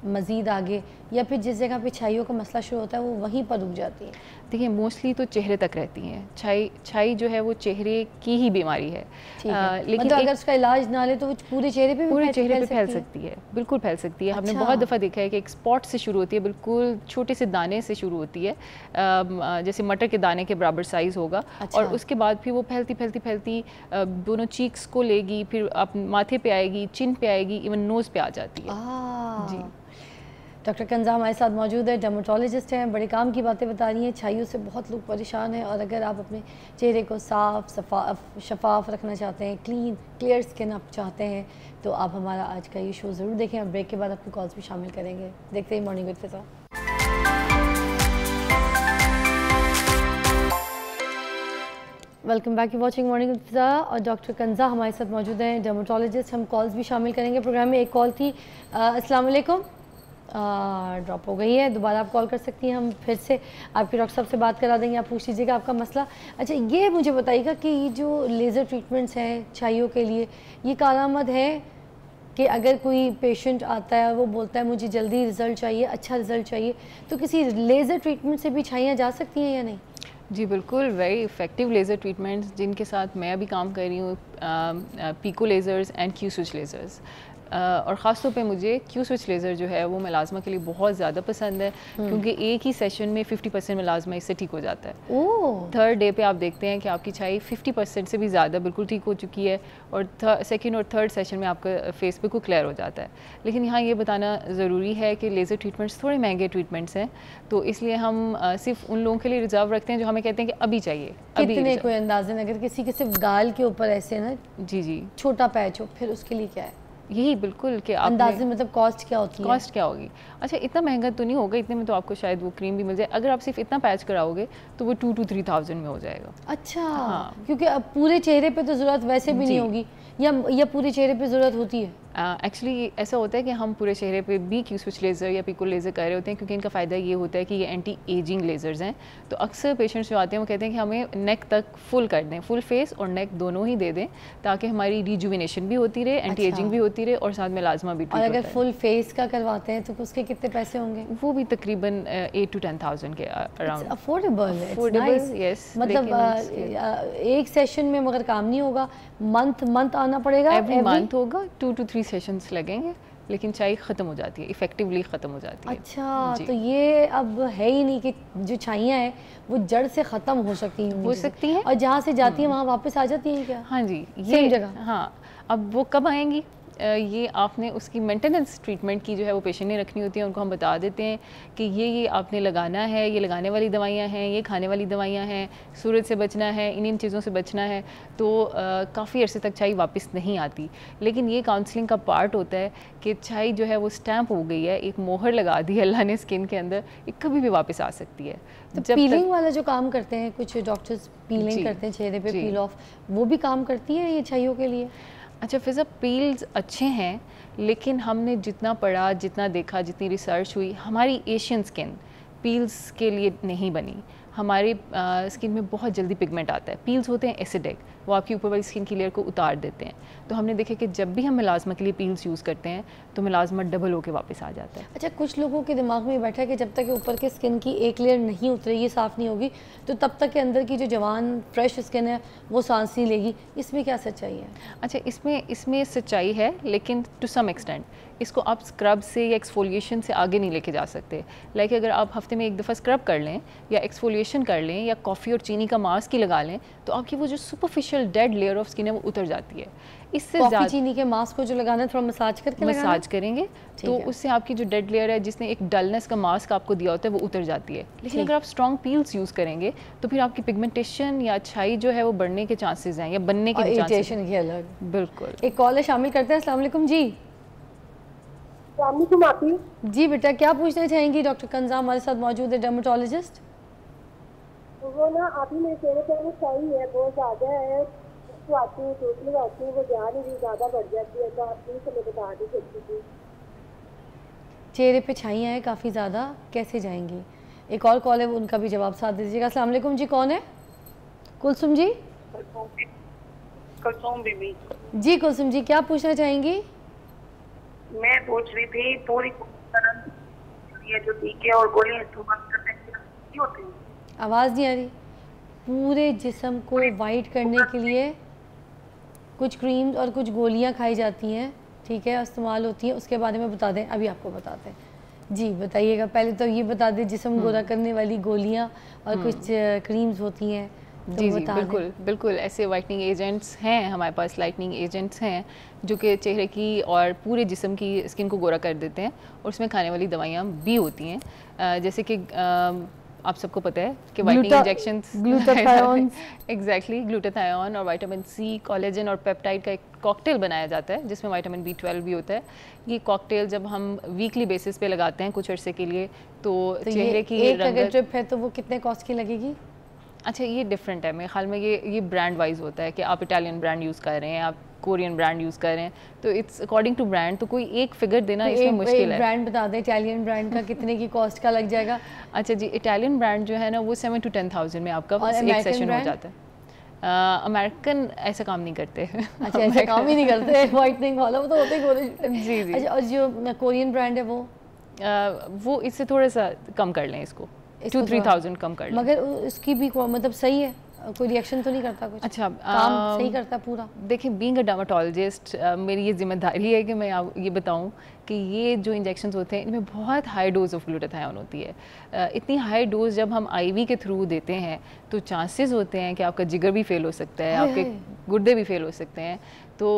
A: मज़ीद आगे या फिर जिस जगह पे छाइयों का मसला शुरू होता है वो वहीं पर रुक जाती है देखिए मोस्टली तो चेहरे तक रहती
D: हैं छाई छाई जो है वो चेहरे की ही बीमारी है, है। आ, लेकिन मतलब अगर उसका
A: इलाज ना ले तो वो पूरे चेहरे पे पूरे चेहरे पे फैल, फैल, सकती
D: है बिल्कुल फैल सकती है अच्छा। हमने बहुत दफ़ा देखा है कि एक स्पॉट से शुरू होती है बिल्कुल छोटे से दाने से शुरू होती है जैसे मटर के दाने के बराबर साइज़ होगा अच्छा। और उसके बाद फिर वो फैलती फैलती फैलती दोनों चीक्स को लेगी फिर आप
A: माथे पे आएगी चिन पे आएगी इवन नोज़ पे आ जाती है जी डॉक्टर कंजा हमारे साथ मौजूद है डर्माटोलॉजिस्ट हैं बड़े काम की बातें बता रही हैं छाइयों से बहुत लोग परेशान हैं और अगर आप अपने चेहरे को साफ शफाफ शफाफ रखना चाहते हैं क्लीन क्लियर स्किन आप चाहते हैं तो आप हमारा आज का ये शो ज़रूर देखें और ब्रेक के बाद अपनी कॉल्स भी शामिल करेंगे देखते हैं morning with Fiza welcome back you watching morning Fiza और डॉक्टर कंजा हमारे साथ मौजूद हैं डर्माटोलॉजिस्ट हम कॉल्स भी शामिल करेंगे प्रोग्राम में एक कॉल थी असलम ड्रॉप हो गई है दोबारा आप कॉल कर सकती हैं हम फिर से आपके डॉक्टर साहब से बात करा देंगे आप पूछ लीजिएगा आपका मसला अच्छा ये मुझे बताइएगा कि ये जो लेज़र ट्रीटमेंट्स हैं छाइयों के लिए ये कारामद है कि अगर कोई पेशेंट आता है वो बोलता है मुझे जल्दी रिज़ल्ट चाहिए अच्छा रिज़ल्ट चाहिए तो किसी लेज़र ट्रीटमेंट से भी छाइयाँ जा सकती हैं या नहीं जी बिल्कुल
D: वेरी इफ़ेक्टिव लेज़र ट्रीटमेंट्स जिनके साथ मैं अभी काम कर रही हूँ pico lasers and Q switch lasers और ख़ास तौर पे मुझे क्यू स्विच लेज़र जो है वो मलाजमा के लिए बहुत ज़्यादा पसंद है हम्म। क्योंकि एक ही सेशन में 50 परसेंट मलाजमा इससे ठीक हो जाता
A: है
D: थर्ड डे पे आप देखते हैं कि आपकी छाई 50 परसेंट से भी ज़्यादा बिल्कुल ठीक हो चुकी है और सेकेंड और थर्ड सेशन में आपका फेस बिल्कुल क्लियर हो जाता है लेकिन यहाँ ये बताना ज़रूरी है कि लेज़र ट्रीटमेंट्स थोड़े महंगे ट्रीटमेंट्स हैं तो इसलिए हम सिर्फ उन लोगों के लिए रिजर्व रखते हैं जो हमें कहते हैं कि अभी चाहिए कितने कोई
A: अंदाजन अगर किसी के सिर्फ गाल के ऊपर ऐसे ना जी जी छोटा पैच हो फिर उसके लिए क्या है यही बिल्कुल कि अंदाजे मतलब कॉस्ट क्या होती है कॉस्ट क्या होगी अच्छा इतना
D: महंगा तो नहीं होगा इतने में तो आपको शायद वो क्रीम भी मिल जाए अगर आप सिर्फ इतना पैच कराओगे तो वो टू टू थ्री थाउजेंड में हो जाएगा
A: अच्छा हाँ। क्योंकि पूरे चेहरे पे तो ज़रूरत वैसे भी नहीं होगी या या पूरे चेहरे पे ज़रूरत होती है
D: एक्चुअली uh, ऐसा होता है कि हम पूरे चेहरे पे भी क्यू स्विच लेज़र या पिको लेज़र कर रहे होते हैं क्योंकि इनका फ़ायदा ये होता है कि ये एंटी एजिंग लेज़र्स हैं तो अक्सर पेशेंट्स जो आते हैं वो कहते हैं कि हमें नेक तक फुल कर दें फुल फेस और नेक दोनों ही दे दें ताकि हमारी रिजुविनेशन भी होती रहे एंटी अच्छा। एजिंग भी होती रहे और साथ में लाजमा भी और अगर फुल
A: फेस का करवाते हैं तो उसके कितने पैसे होंगे
D: वो भी तकरीबन एट टू टेन थाउजेंड के अराउंड अफोर्डेबल अफोर्डेबल यस मतलब
A: एक सेशन में मगर काम नहीं होगा मंथ मंथ आना पड़ेगा एवरी मंथ
D: होगा टू टू थ्री सेशंस लगेंगे लेकिन चाय ख़त्म हो जाती है इफेक्टिवली ख़त्म हो जाती है अच्छा तो
A: ये अब है ही नहीं कि जो चाइयाँ हैं वो जड़ से ख़त्म हो सकती हैं हो सकती हैं और जहाँ से जाती हैं हम्म। वहाँ वापस आ जाती हैं क्या हाँ जी ये जगह हाँ अब वो
D: कब आएंगी ये आपने उसकी मेंटेनेंस ट्रीटमेंट की जो है वो पेशेंट ने रखनी होती है उनको हम बता देते हैं कि ये ये आपने लगाना है ये लगाने वाली दवाइयाँ हैं ये खाने वाली दवाइयाँ हैं सूरज से बचना है इन इन चीज़ों से बचना है तो काफ़ी अर्से तक चाय वापस नहीं आती लेकिन ये काउंसलिंग का पार्ट होता है कि चाय जो है वो स्टैम्प हो गई है एक मोहर लगा दी है अल्लाह ने स्किन के अंदर ये कभी भी वापस आ सकती है तो जब पीलिंग वाला
A: जो काम करते हैं कुछ डॉक्टर्स पीलिंग करते हैं चेहरे पे पील ऑफ वो भी काम करती है ये चाइयों के लिए अच्छा फिज़ा
D: पील्स अच्छे हैं लेकिन हमने जितना पढ़ा जितना देखा जितनी रिसर्च हुई हमारी एशियन स्किन पील्स के लिए नहीं बनी हमारी स्किन में बहुत जल्दी पिगमेंट आता है पील्स होते हैं एसिडिक वो आपकी ऊपर वाली स्किन की लेयर को उतार देते हैं तो हमने देखा कि जब भी हम मिलाजमा के लिए पील्स यूज़ करते हैं तो मिलाजमा डबल होकर वापस आ जाता है
A: अच्छा कुछ लोगों के दिमाग में बैठा है कि जब तक ऊपर के स्किन की एक लेयर नहीं उतरेगी साफ़ नहीं होगी तो तब तक के अंदर की जो जवान फ्रेश स्किन है वो सांस नहीं लेगी इसमें क्या सच्चाई है अच्छा इसमें इसमें
D: सच्चाई है लेकिन टू सम एक्सटेंट इसको आप स्क्रब से या एक्सफोलिएशन से आगे नहीं लेके जा सकते लाइक अगर आप हफ्ते में एक दफ़ा स्क्रब कर लें या एक्सफोलिएशन एडिशन कर लें या कॉफ़ी और चीनी का मास्क ही लगा लें तो आपकी वो जो superficial dead layer of skin है वो उतर जाती है इससे कॉफ़ी चीनी
A: के मास्क को जो लगाना है थोड़ा मसाज करके मसाज
D: करेंगे तो उससे आपकी जो डेड लेयर है जिसने एक डलनेस का मास्क आपको दिया होता है वो उतर जाती है लेकिन अगर आप स्ट्रॉन्ग पील्स यूज़ करेंगे तो फिर आपकी पिगमेंटेशन या अच्छाई जो है वो बढ़ने के चांसेज हैं या बनने के इरिटेशन की अलग बिल्कुल एक कॉल
A: शामिल करते हैं असल जी जी बेटा क्या पूछना चाहेंगी डॉक्टर कंजा हमारे साथ मौजूद है डर्मोटोलॉजिस्ट वो ना अभी मेरे चेहरे पर वो सही है बहुत ज़्यादा है उसको आती हूँ टोटली तो आती हूँ वो ही नहीं ज़्यादा बढ़ जाती है तो आप प्लीज़ हमें तो बता दी सकती थी चेहरे पे छाइयाँ हैं काफ़ी ज़्यादा कैसे जाएंगी एक और कॉल है उनका भी जवाब साथ दीजिएगा अस्सलाम वालेकुम जी कौन है कुलसुम जी
E: कुलसुम बीबी
A: जी कुलसुम जी क्या पूछना चाहेंगी
E: मैं पूछ रही थी पूरी जो टीके और गोली इस्तेमाल करने
A: की होती आवाज़ नहीं आ रही पूरे जिसम को वाइट करने के लिए कुछ क्रीम्स और कुछ गोलियां खाई जाती हैं ठीक है इस्तेमाल होती हैं उसके बारे में बता दें अभी आपको बताते हैं जी बताइएगा पहले तो ये बता दें जिसम हम्म। गोरा करने वाली गोलियां और हम्म। कुछ क्रीम्स होती हैं तो जी जी बिल्कुल
D: बिल्कुल ऐसे वाइटनिंग एजेंट्स हैं हमारे पास लाइटनिंग एजेंट्स हैं जो कि चेहरे की और पूरे जिसम की स्किन को गोरा कर देते हैं और उसमें खाने वाली दवाइयाँ भी होती हैं जैसे कि आप सबको पता है कि वाइटनिंग इंजेक्शन एग्जैक्टली ग्लूटाथायन और वाइटामिन सी कॉलेजन और पेप्टाइड का एक कॉकटेल बनाया जाता है जिसमें वाइटामिन बी ट्वेल्व भी होता है ये कॉकटेल जब हम वीकली बेसिस पे लगाते हैं कुछ अर्से के लिए तो, तो चेहरे की एक अगर ट्रिप
A: है तो वो कितने कॉस्ट की लगेगी अच्छा ये डिफरेंट
D: है मेरे ख्याल में ये ये ब्रांड वाइज होता है कि आप इटालियन ब्रांड यूज़ कर रहे हैं आप कोरियन ब्रांड यूज़ कर रहे हैं तो इट्स अकॉर्डिंग टू ब्रांड तो कोई एक फिगर देना तो इसमें मुश्किल है ब्रांड
A: बता दें इटालियन ब्रांड का कितने
D: की कॉस्ट का लग जाएगा अच्छा जी इटालियन ब्रांड जो है ना वो सेवन टू टेन थाउजेंड में आपका एक सेशन हो जाता है अमेरिकन uh, ऐसा काम नहीं करते अच्छा ऐसा काम ही नहीं करते
A: वाइटनिंग वाला वो तो होते ही जी जी अच्छा और जो कोरियन ब्रांड है वो uh, वो
D: इससे थोड़ा सा कम कर लें इसको टू थ्री थाउजेंड कम कर लें मगर
A: उसकी भी मतलब सही है कोई रिएक्शन तो नहीं करता कुछ
D: अच्छा काम आ, सही करता पूरा देखिए बीइंग अ डर्माटोलॉजिस्ट मेरी ये जिम्मेदारी है कि मैं ये बताऊं कि ये जो इंजेक्शन होते हैं इनमें बहुत हाई डोज ऑफ ग्लूटाथायन होती है आ, इतनी हाई डोज जब हम आईवी के थ्रू देते हैं तो चांसेस होते हैं कि आपका जिगर भी फेल हो सकता है आपके गुर्दे भी फेल हो सकते हैं तो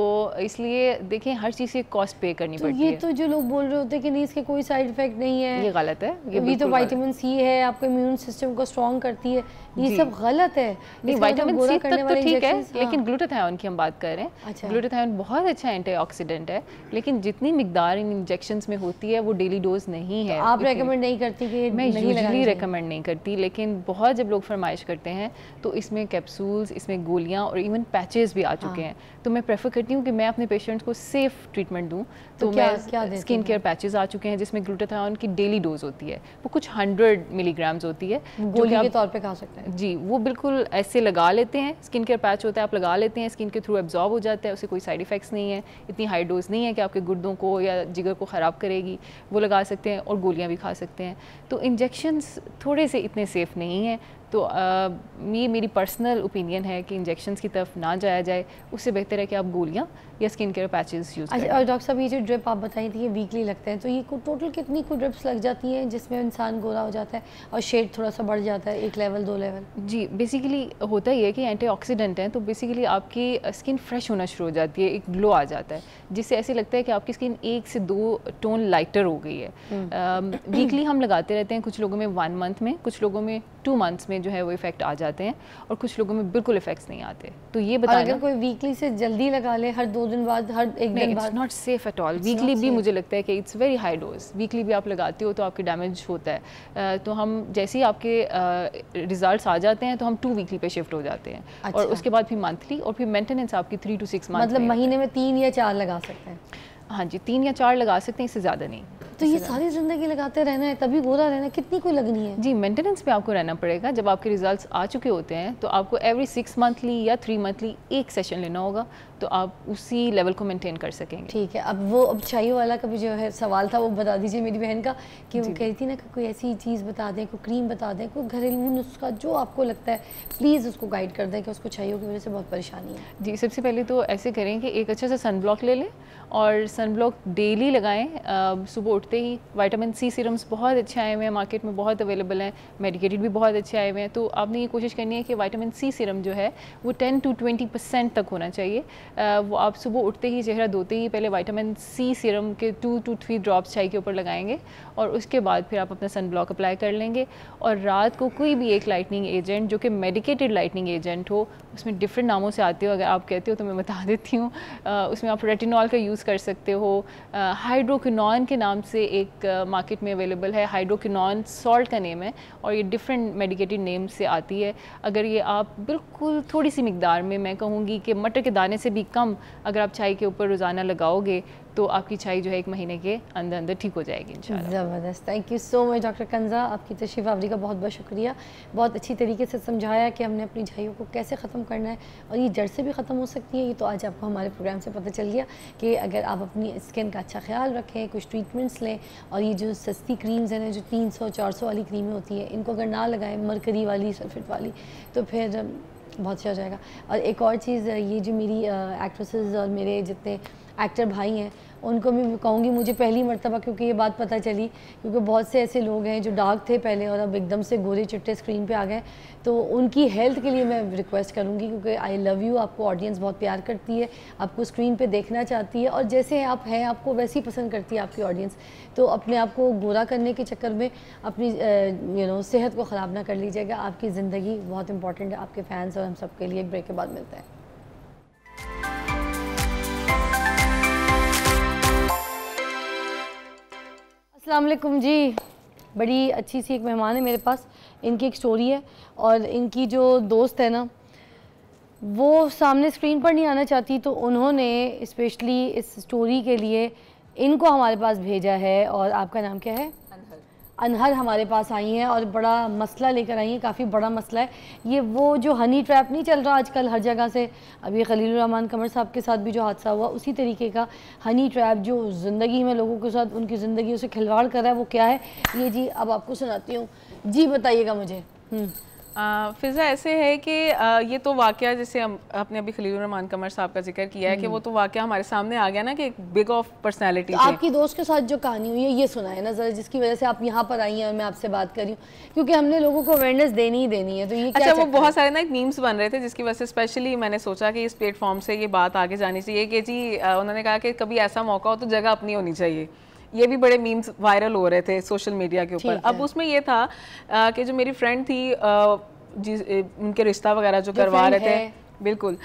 D: इसलिए देखें हर चीज़ की कॉस्ट पे करनी तो पड़ती है ये तो
A: जो लोग बोल रहे होते हैं कि नहीं इसके कोई साइड इफेक्ट नहीं है ये
D: गलत है ये, भी तो वाइटामिन
A: सी है आपको इम्यून सिस्टम को स्ट्रॉन्ग करती है ये सब गलत है नहीं वाइटामिन मतलब सी तक तो ठीक है हाँ। लेकिन
D: ग्लूटाथायन की हम बात कर रहे हैं ग्लूटाथायन अच्छा। बहुत अच्छा एंटी है लेकिन जितनी मिकदार इन इंजेक्शन में होती है वो डेली डोज नहीं तो है आप रिकमेंड नहीं करती कि मैं यूजली रिकमेंड नहीं करती लेकिन बहुत जब लोग फरमाइश करते हैं तो इसमें कैप्सूल्स इसमें गोलियाँ और इवन पैचेज भी आ चुके हाँ। हैं तो मैं प्रेफर प्रेफर करती हूँ कि मैं अपने पेशेंट्स को सेफ ट्रीटमेंट दूँ तो, तो क्या, मैं क्या स्किन केयर पैचेज आ चुके हैं जिसमें ग्लूटाथायन की डेली डोज होती है वो कुछ हंड्रेड मिलीग्राम्स होती है गोली के तौर पर खा सकते हैं जी वो बिल्कुल ऐसे लगा लेते हैं स्किन केयर पैच होता है आप लगा लेते हैं स्किन के थ्रू एब्जॉर्ब हो जाता है उसे कोई साइड इफेक्ट्स नहीं है इतनी हाई डोज नहीं है कि आपके गुर्दों को या जिगर को ख़राब करेगी वो लगा सकते हैं और गोलियाँ भी खा सकते हैं तो इंजेक्शन्स थोड़े से इतने सेफ़ नहीं हैं तो आ, ये मेरी पर्सनल ओपिनियन है कि इंजेक्शन की तरफ ना जाया जाए उससे बेहतर है कि आप गोलियाँ या स्किन केयर पैचेस
E: यूज़ अच्छा और डॉक्टर
A: साहब ये जो ड्रिप आप बताई थी ये वीकली लगते हैं तो ये टोटल कितनी को ड्रिप्स लग जाती हैं जिसमें इंसान गोरा हो जाता है और शेड थोड़ा सा बढ़ जाता है एक लेवल दो लेवल जी बेसिकली
D: होता ही है कि एंटी हैं तो बेसिकली आपकी स्किन फ्रेश होना शुरू हो जाती है एक ग्लो आ जाता है जिससे ऐसे लगता है कि आपकी स्किन एक से दो टोन लाइटर हो गई है वीकली हम्म। हम लगाते रहते हैं कुछ लोगों में वन मंथ में कुछ लोगों में टू मंथ्स में जो है वो इफेक्ट आ जाते हैं और कुछ लोगों में बिल्कुल इफेक्ट्स नहीं आते तो
A: ये बताया अगर कोई वीकली से जल्दी लगा ले हर दो दिन बाद हर एक दिन बाद
D: not safe at all weekly भी मुझे लगता है कि it's very high dose weekly भी आप लगाते हो तो आपके डैमेज होता है तो हम जैसे ही आपके रिजल्ट आ जाते हैं तो हम टू वीकली पे शिफ्ट हो जाते हैं अच्छा। और उसके बाद फिर मंथली और फिर मेंटेनेंस आपकी थ्री टू सिक्स मंथ मतलब
A: महीने में तीन या चार लगा सकते हैं
D: हाँ जी तीन या चार लगा सकते हैं इससे ज़्यादा नहीं
A: तो ये सारी ज़िंदगी लगाते रहना है तभी
D: गोरा रहना कितनी कोई लगनी है जी मेंटेनेंस पे आपको रहना पड़ेगा जब आपके रिजल्ट्स आ चुके होते हैं तो आपको एवरी सिक्स मंथली या थ्री मंथली एक सेशन लेना होगा तो आप उसी लेवल को मेंटेन कर
A: सकेंगे ठीक है अब वो अब चाय वाला का भी जो है सवाल था वो बता दीजिए मेरी बहन का कि वो कहती थी ना कि कोई ऐसी चीज़ बता दें कोई क्रीम बता दें कोई घरेलू नुस्खा जो आपको लगता है प्लीज़ उसको गाइड कर दें कि उसको चाहिए की वजह से बहुत परेशानी है जी सबसे पहले तो ऐसे करें कि एक अच्छा सा सन ब्लॉक ले लें
D: और सन ब्लॉक डेली लगाएं सुबह उठते ही वाइटामिन सी सीरम्स बहुत अच्छे आए हुए हैं मार्केट में बहुत अवेलेबल हैं मेडिकेटेड भी बहुत अच्छे आए हुए हैं तो आपने ये कोशिश करनी है कि वाइटामिन सी सीरम जो है वो टेन टू ट्वेंटी परसेंट तक होना चाहिए वो आप सुबह उठते ही चेहरा धोते ही पहले वाइटामिन सी सीरम के टू टू थ्री ड्रॉप्स चाय के ऊपर लगाएंगे और उसके बाद फिर आप अपना सन ब्लॉक अप्लाई कर लेंगे और रात को कोई भी एक लाइटनिंग एजेंट जो कि मेडिकेटेड लाइटनिंग एजेंट हो उसमें डिफरेंट नामों से आते हो अगर आप कहते हो तो मैं बता देती हूँ उसमें आप रेटिनॉल का यूज़ कर सकते हो हाइड्रोकिनॉन के नाम से एक मार्केट में अवेलेबल है हाइड्रोकिनॉन सॉल्ट का नेम है और ये डिफरेंट मेडिकेटेड नेम से आती है अगर ये आप बिल्कुल थोड़ी सी मकदार में मैं कहूँगी कि मटर के दाने से भी कम अगर आप चाय के ऊपर रोज़ाना लगाओगे तो आपकी चाय जो है एक महीने के अंदर अंदर ठीक हो जाएगी इन
A: ज़बरदस्त thank you so much doctor Kanja आपकी तशरीफ आवरी का बहुत बहुत शुक्रिया बहुत अच्छी तरीके से समझाया कि हमने अपनी झाइयों को कैसे ख़त्म करना है और ये जड़ से भी ख़त्म हो सकती है ये तो आज आपको हमारे प्रोग्राम से पता चल गया कि अगर आप अपनी स्किन का अच्छा ख्याल रखें कुछ ट्रीटमेंट्स लें और ये जो सस्ती क्रीम्स हैं जो तीन सौ चार सौ वाली क्रीमें होती हैं इनको अगर ना लगाएं मरकरी वाली सल्फेट वाली तो फिर बहुत अच्छा हो जाएगा और एक और चीज़ ये जो मेरी एक्ट्रेसेस और मेरे जितने एक्टर भाई हैं उनको भी कहूँगी मुझे पहली मरतबा क्योंकि ये बात पता चली क्योंकि बहुत से ऐसे लोग हैं जो डार्क थे पहले और अब एकदम से गोरे चिट्टे स्क्रीन पे आ गए तो उनकी हेल्थ के लिए मैं रिक्वेस्ट करूँगी क्योंकि आई लव यू आपको ऑडियंस बहुत प्यार करती है आपको स्क्रीन पे देखना चाहती है और जैसे आप हैं आपको वैसी पसंद करती है आपकी ऑडियंस तो अपने आप को गोरा करने के चक्कर में अपनी यू नो सेहत को ख़राब ना कर लीजिएगा आपकी ज़िंदगी बहुत इंपॉर्टेंट है आपके फैंस और हम सब लिए ब्रेक के बाद मिलते हैं अलकुम जी बड़ी अच्छी सी एक मेहमान है मेरे पास इनकी एक स्टोरी है और इनकी जो दोस्त है ना वो सामने स्क्रीन पर नहीं आना चाहती तो उन्होंने स्पेशली इस स्टोरी के लिए इनको हमारे पास भेजा है और आपका नाम क्या है अनहर हमारे पास आई हैं और बड़ा मसला लेकर आई हैं काफ़ी बड़ा मसला है ये वो जो हनी ट्रैप नहीं चल रहा आजकल हर जगह से अभी खलील रहमान कमर साहब के साथ भी जो हादसा हुआ उसी तरीके का हनी ट्रैप जो ज़िंदगी में लोगों के साथ उनकी ज़िंदगी से खिलवाड़ कर रहा है वो क्या है ये जी अब आपको सुनाती हूँ जी बताइएगा मुझे हम्म।
E: फिज़ा ऐसे है कि ये तो वाक़ जैसे हम अपने अभी खलील रहमान कमर साहब का जिक्र किया है कि हम्म। वो तो वाक़ हमारे सामने आ गया ना कि बिग ऑफ पर्सनैलिटी तो आपकी
A: दोस्त के साथ जो कहानी हुई है ये सुना है ना ज़रा जिसकी वजह से आप यहाँ पर आई हैं और मैं आपसे बात कर रही हूँ क्योंकि हमने लोगों को अवेयरनेस देनी ही देनी है तो ये अच्छा वो बहुत
E: सारे ना एक मीम्स बन रहे थे जिसकी वजह से स्पेशली मैंने सोचा कि इस प्लेटफॉर्म से ये बात आगे जानी चाहिए कि जी उन्होंने कहा कि कभी ऐसा मौका हो तो जगह अपनी होनी चाहिए ये भी बड़े मीम्स वायरल हो रहे थे सोशल मीडिया के ऊपर अब उसमें ये था आ, कि जो मेरी फ्रेंड थी जिस उनके रिश्ता वगैरह जो, करवा रहे थे बिल्कुल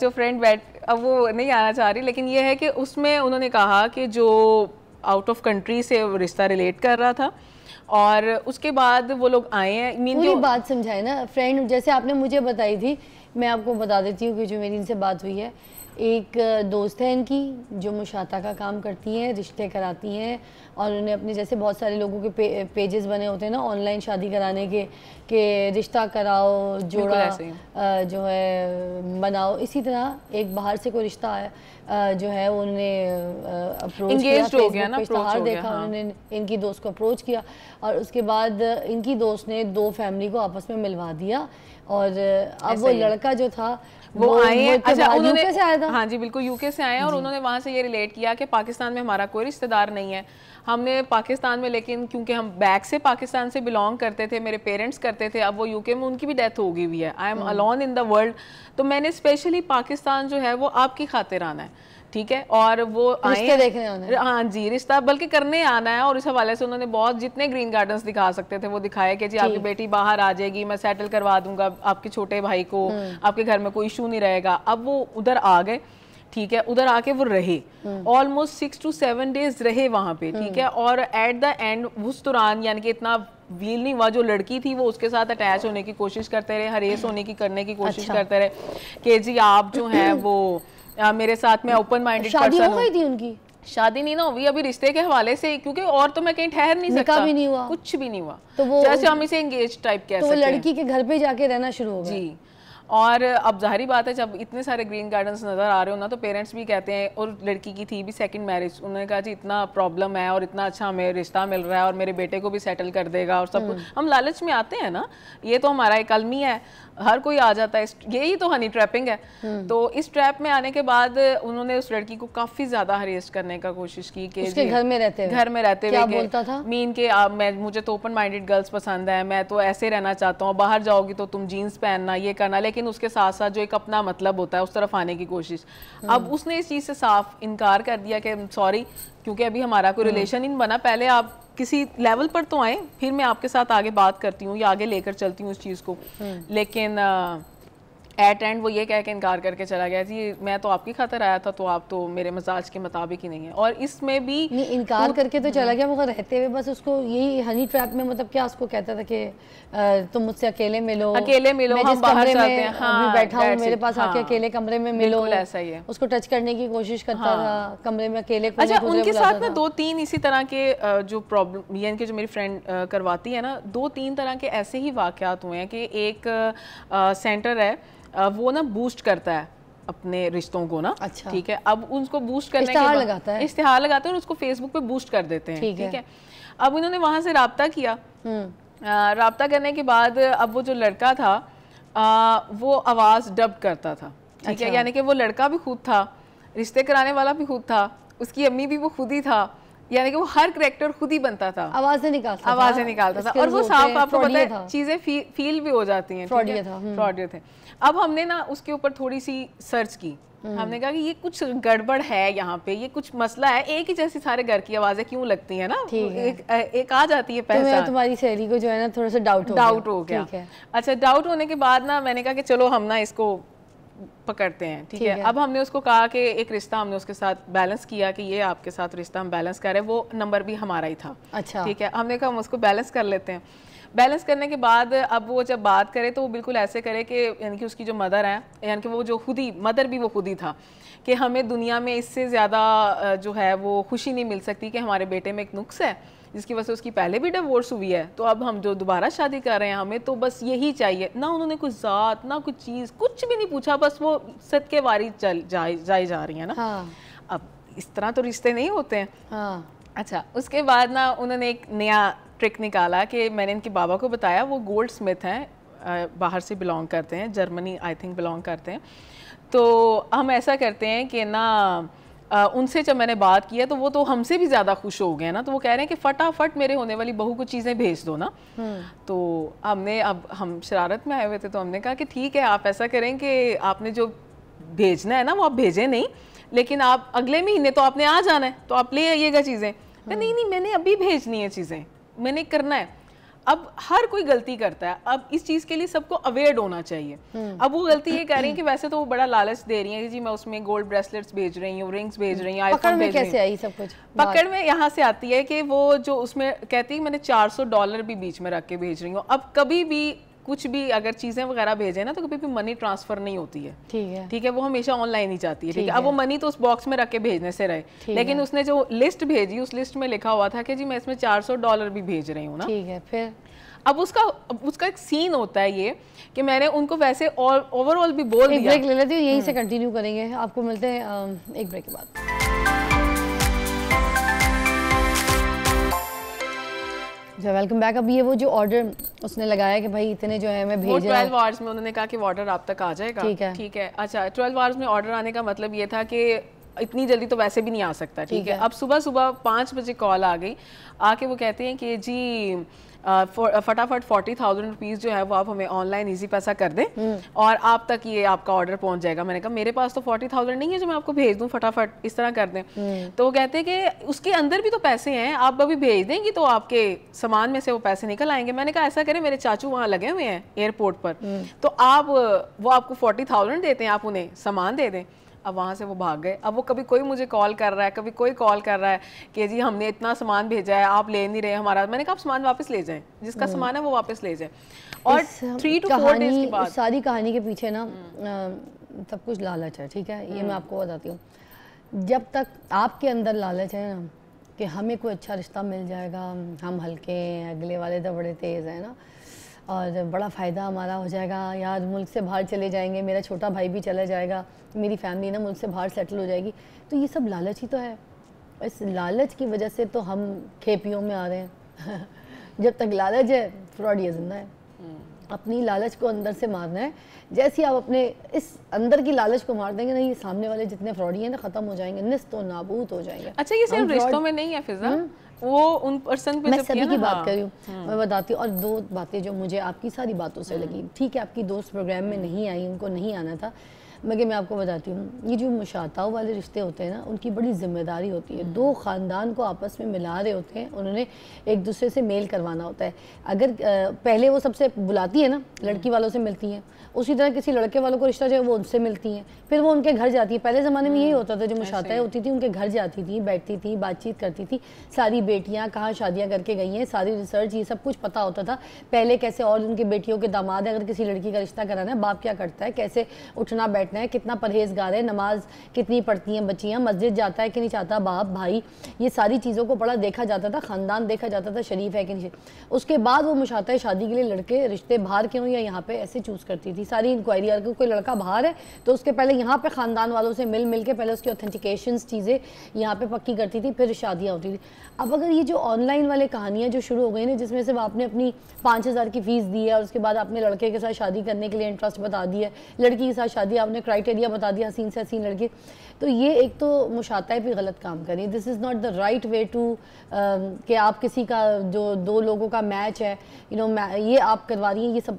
E: जो फ्रेंड बैठ अब वो नहीं आना चाह रही लेकिन ये है कि उसमें उन्होंने कहा कि जो आउट ऑफ कंट्री से रिश्ता रिलेट कर रहा था और उसके बाद वो लोग आए हैं मीन पूरी
A: बात समझाए ना फ्रेंड जैसे आपने मुझे बताई थी मैं आपको बता देती हूँ कि जो मेरी इनसे बात हुई है एक दोस्त है इनकी जो मुशाता का काम करती हैं रिश्ते कराती हैं और उन्होंने अपने जैसे बहुत सारे लोगों के पे, पेजेस बने होते हैं ना ऑनलाइन शादी कराने के के रिश्ता कराओ जोड़ा जो है बनाओ इसी तरह एक बाहर से कोई रिश्ता जो है उन्होंने अप्रोच किया ना इश्तहार देखा हाँ। उन्होंने इनकी दोस्त को अप्रोच किया और उसके बाद इनकी दोस्त ने दो फैमिली को आपस में मिलवा दिया और अब वो लड़का जो था
E: वो, वो आए हैं अच्छा उन्होंने यूके से आया था हाँ जी बिल्कुल यूके से आए हैं और उन्होंने वहाँ से ये रिलेट किया कि पाकिस्तान में हमारा कोई रिश्तेदार नहीं है हमने पाकिस्तान में लेकिन क्योंकि हम बैक से पाकिस्तान से बिलोंग करते थे मेरे पेरेंट्स करते थे अब वो यूके में उनकी भी डेथ हो गई हुई है I am alone in the world तो मैंने स्पेशली पाकिस्तान जो है वो आपकी खातिर आना है ठीक है और वो आए देखने हाँ जी रिश्ता बल्कि करने आना है और इस हवाले से उन्होंने बहुत जितने ग्रीन गार्डन दिखा सकते थे वो दिखाए कि जी आपकी बेटी बाहर आ जाएगी मैं सेटल करवा दूंगा आपके छोटे भाई को हम्म। आपके घर में कोई इशू नहीं रहेगा अब वो उधर आ गए ठीक है उधर आके वो रहे almost six to seven days रहे वहां पे ठीक है हम्म। और एट द एंड उस दौरान यानी कि इतना व्हील नहीं हुआ जो लड़की थी वो उसके साथ अटैच होने की कोशिश करते रहे हरेस होने की करने की कोशिश अच्छा। करते रहे कि जी आप जो है वो आ, मेरे साथ में ओपन माइंडेड शादी हो गई थी उनकी शादी नहीं ना हुई अभी रिश्ते के हवाले से क्योंकि और तो मैं कहीं ठहर नहीं सकता भी नहीं हुआ कुछ भी नहीं हुआ
A: तो वो जैसे हम इसे
E: एंगेज टाइप कह तो सकते लड़की
A: के घर पे जाके रहना शुरू हो गया जी
E: और अब जाहरी बात है जब इतने सारे ग्रीन गार्डन्स नज़र आ रहे हो ना तो पेरेंट्स भी कहते हैं और लड़की की थी भी सेकंड मैरिज उन्होंने कहा जी इतना प्रॉब्लम है और इतना अच्छा हमें रिश्ता मिल रहा है और मेरे बेटे को भी सेटल कर देगा और सब हम्म। हम लालच में आते हैं ना ये तो हमारा एक अलमी है हर कोई आ जाता है यही तो हनी ट्रैपिंग है हम्म। तो इस ट्रैप में आने के बाद उन्होंने उस लड़की को काफी ज्यादा हरेस्ट करने का कोशिश की कि उसके घर में रहते घर में रहते हुए बोलता था मीन के आ, मैं मुझे तो ओपन माइंडेड गर्ल्स पसंद है मैं तो ऐसे रहना चाहता हूँ बाहर जाओगी तो तुम जीन्स पहनना ये करना लेकिन उसके साथ साथ जो एक अपना मतलब होता है उस तरफ आने की कोशिश हम्म। अब उसने इस चीज से साफ इनकार कर दिया कि सॉरी क्योंकि अभी हमारा कोई रिलेशन हम्म। इन बना पहले आप किसी लेवल पर तो आए फिर मैं आपके साथ आगे बात करती हूँ या आगे लेकर चलती हूँ उस चीज़ को हम्म। लेकिन आ, एट एंड वो ये कह के इनकार करके चला गया जी मैं तो आपकी खातर आया था तो आप तो मेरे मजाज के मुताबिक ही नहीं है और इसमें भी
A: नहीं इनकार तो, करके तो चला गया मगर रहते हुए बस उसको यही हनी ट्रैप में मतलब क्या उसको कहता था कि तुम मुझसे अकेले मिलो अकेले मिलो मैं हम बाहर जाते हैं हाँ, बैठा हूँ मेरे पास आके हाँ, अकेले कमरे में मिलो ऐसा ही है उसको टच करने की कोशिश करता हाँ। था कमरे में अकेले अच्छा उनके साथ ना
E: दो तीन इसी तरह के जो प्रॉब्लम यानी कि जो मेरी फ्रेंड करवाती है ना दो तीन तरह के ऐसे ही वाकयात हुए हैं कि एक सेंटर है वो ना बूस्ट करता है अपने रिश्तों को ना अच्छा ठीक है अब उनको बूस्ट करने के बाद लगाता है इश्तेहार लगाते हैं और उसको फेसबुक पे बूस्ट कर देते हैं ठीक है, है? अब इन्होंने वहां से रबता किया हम्म। रबता करने के बाद अब वो जो लड़का था आ, वो आवाज़ डब करता था ठीक अच्छा। है यानी कि वो लड़का भी खुद था रिश्ते कराने वाला भी खुद था उसकी अम्मी भी वो खुद ही था यानी कि वो हर करेक्टर खुद ही बनता था आवाजें निकालता आवाजें निकालता था और वो साफ आपको पता है चीजें फील भी हो जाती हैं फ्रॉडियत है अब हमने ना उसके ऊपर थोड़ी सी सर्च की हम्म। हमने कहा कि ये कुछ गड़बड़ है यहाँ पे ये कुछ मसला है एक ही जैसी सारे घर की आवाजें क्यों लगती है ना एक, एक आ जाती है तो पहले तुम्हारी
A: सहेली को जो है ना थोड़ा सा डाउट डाउट हो गया, हो गया।
E: अच्छा डाउट होने के बाद ना मैंने कहा कि चलो हम ना इसको पकड़ते हैं ठीक है? है अब हमने उसको कहा कि एक रिश्ता हमने उसके साथ बैलेंस किया कि ये आपके साथ रिश्ता हम बैलेंस कर रहे हैं वो नंबर भी हमारा ही था अच्छा ठीक है हमने कहा हम उसको बैलेंस कर लेते हैं बैलेंस करने के बाद अब वो जब बात करे तो वो बिल्कुल ऐसे करे कि यानी कि उसकी जो मदर है यानी कि वो जो खुद ही मदर भी वो खुद ही था कि हमें दुनिया में इससे ज़्यादा जो है वो खुशी नहीं मिल सकती कि हमारे बेटे में एक नुक्स है जिसकी वजह से उसकी पहले भी डिवोर्स हुई है तो अब हम जो दोबारा शादी कर रहे हैं हमें तो बस यही चाहिए ना उन्होंने कुछ ज़ात ना कुछ चीज़ कुछ भी नहीं पूछा बस वो सद के वारी चल जाए जाई जा रही है ना हाँ। अब इस तरह तो रिश्ते नहीं होते हैं हाँ। अच्छा उसके बाद ना उन्होंने एक नया ट्रिक निकाला कि मैंने इनके बाबा को बताया वो गोल्ड स्मिथ हैं बाहर से बिलोंग करते हैं जर्मनी आई थिंक बिलोंग करते हैं तो हम ऐसा करते हैं कि ना आ, उनसे जब मैंने बात किया तो वो तो हमसे भी ज़्यादा खुश हो गए ना तो वो कह रहे हैं कि फटाफट मेरे होने वाली बहू को चीज़ें भेज दो ना हम्म। तो हमने अब हम शरारत में आए हुए थे तो हमने कहा कि ठीक है आप ऐसा करें कि आपने जो भेजना है ना वो आप भेजें नहीं लेकिन आप अगले महीने तो आपने आ जाना है तो आप ले आइएगा चीज़ें हम्म। नहीं नहीं मैंने अभी भेजनी है चीज़ें मैंने करना है अब हर कोई गलती करता है अब इस चीज़ के लिए सबको अवेयर होना चाहिए हम्म। अब वो गलती ये कह रही है कि वैसे तो वो बड़ा लालच दे रही है कि जी मैं उसमें गोल्ड ब्रेसलेट्स भेज रही हूँ रिंग्स भेज रही हूँ पकड़ में कैसे आई सब कुछ पकड़ में यहाँ से आती है कि वो जो उसमें कहती है मैंने 400 डॉलर भी बीच में रख के भेज रही हूँ अब कभी भी कुछ भी अगर चीज़ें वगैरह भेजें ना तो कभी भी मनी ट्रांसफर नहीं होती है ठीक है ठीक है वो हमेशा ऑनलाइन ही जाती है ठीक है अब वो मनी तो उस बॉक्स में रख के भेजने से रहे लेकिन उसने जो लिस्ट भेजी उस लिस्ट में लिखा हुआ था कि जी मैं इसमें चार डॉलर भी भेज रही हूँ ना ठीक है फिर अब उसका उसका एक सीन होता है ये कि मैंने उनको वैसे ओवरऑल भी बोल दिया ब्रेक ले लेती हूँ यहीं से कंटिन्यू हम्म। करेंगे आपको मिलते हैं एक ब्रेक के बाद
A: अच्छा वेलकम बैक अब ये वो जो ऑर्डर उसने लगाया कि भाई इतने जो है मैं भेज रहा ट्वेल्व
E: आवर्स में उन्होंने कहा कि ऑर्डर आप तक आ जाएगा ठीक है ठीक है अच्छा ट्वेल्व आवर्स में ऑर्डर आने का मतलब ये था कि इतनी जल्दी तो वैसे भी नहीं आ सकता ठीक है अब सुबह सुबह पाँच बजे कॉल आ गई आके वो कहते हैं कि जी फटाफट फोर्टी थाउजेंड रुपीज़ जो है वो आप हमें ऑनलाइन ईजी पैसा कर दें हम्म। और आप तक ये आपका ऑर्डर पहुंच जाएगा मैंने कहा मेरे पास तो फोर्टी थाउजेंड नहीं है जो मैं आपको भेज दूँ फटाफट इस तरह कर दें हम्म। तो वो कहते हैं कि उसके अंदर भी तो पैसे हैं आप अभी भेज देंगी तो आपके सामान में से वो पैसे निकल आएंगे मैंने कहा ऐसा करें मेरे चाचू वहाँ लगे हुए हैं एयरपोर्ट पर हम्म। तो आप वो आपको फोर्टी थाउजेंड देते हैं आप उन्हें सामान दे दें अब वहाँ से वो भाग गए अब वो कभी कोई मुझे कॉल कर रहा है कभी कोई कॉल कर रहा है कि जी हमने इतना सामान भेजा है आप ले नहीं रहे हमारा मैंने कहा आप सामान वापस ले जाएं जिसका हम्म। सामान है वो वापस ले जाएं और थ्री टू फोर डेज के बाद
A: सारी कहानी के पीछे ना हम्म। सब कुछ लालच है ठीक है ये हम्म। मैं आपको बताती हूँ जब तक आपके अंदर लालच है ना कि हमें कोई अच्छा रिश्ता मिल जाएगा हम हल्के हैं अगले वाले तो बड़े तेज़ हैं ना और बड़ा फ़ायदा हमारा हो जाएगा यार मुल्क से बाहर चले जाएंगे मेरा छोटा भाई भी चला जाएगा मेरी फैमिली ना मुल्क से बाहर सेटल हो जाएगी तो ये सब लालच ही तो है इस लालच की वजह से तो हम खेपियों में आ रहे हैं जब तक लालच है फ्रॉड ये जिंदा है हम्म। अपनी लालच को अंदर से मारना है जैसे आप अपने इस अंदर की लालच को मार देंगे ना ये सामने वाले जितने फ्रॉडी हैं ना खत्म हो जाएंगे निस्त तो नाबूद हो जाएंगे अच्छा ये सिर्फ रिश्तों में नहीं
E: है फिजा हम्म। वो उन पर्सन पे मैं सभी की बात कर रही हूँ मैं
A: बताती हूँ और दो बातें जो मुझे आपकी सारी बातों से हम्म। लगी ठीक है आपकी दोस्त प्रोग्राम में नहीं आई उनको नहीं आना था मगर मैं आपको बताती हूँ ये जो मुशाताओं वाले रिश्ते होते हैं ना उनकी बड़ी जिम्मेदारी होती है हम्म। दो ख़ानदान को आपस में मिला रहे होते हैं उन्होंने एक दूसरे से मेल करवाना होता है अगर पहले वो सबसे बुलाती है ना लड़की हम्म। वालों से मिलती हैं उसी तरह किसी लड़के वालों को रिश्ता जो है वो उनसे मिलती हैं फिर वो उनके घर जाती है पहले ज़माने में यही हम्म। होता था जो मुशाताएँ होती थी उनके घर जाती थी बैठती थी बातचीत करती थी सारी बेटियाँ कहाँ शादियाँ करके गई हैं सारी रिसर्च ये सब कुछ पता होता था पहले कैसे और उनकी बेटियों के दामाद अगर किसी लड़की का रिश्ता कराना है बाप क्या करता है कैसे उठना बैठना देखना है कितना परहेजगार है नमाज कितनी पढ़ती हैं बच्चियाँ मस्जिद जाता है कि नहीं चाहता बाप भाई ये सारी चीज़ों को बड़ा देखा जाता था ख़ानदान देखा जाता था शरीफ है कि नहीं उसके बाद वो मुशाता शादी के लिए लड़के रिश्ते बाहर क्यों या यहाँ पर ऐसे चूज़ करती थी सारी इंक्वायरी अगर कोई लड़का बाहर है तो उसके पहले यहाँ पर ख़ानदान वालों से मिल मिल के पहले उसकी ऑथेंटिकेशन चीज़ें यहाँ पर पक्की करती थी फिर शादियाँ होती थी अब अगर ये जो ऑनलाइन वाले कहानियाँ जो शुरू हो गई ना जिसमें से आपने अपनी पाँच हज़ार की फ़ीस दी है और उसके बाद आपने लड़के के साथ शादी करने के लिए इंटरेस्ट बता दिया है लड़की के साथ शादी आपने उन्होंने क्राइटेरिया बता दिया हसीन से हसीन लड़के तो ये एक तो मुशाता भी गलत काम करें this is not the right way to कि आप किसी का जो दो लोगों का मैच है यू नो ये आप करवा रही हैं ये सब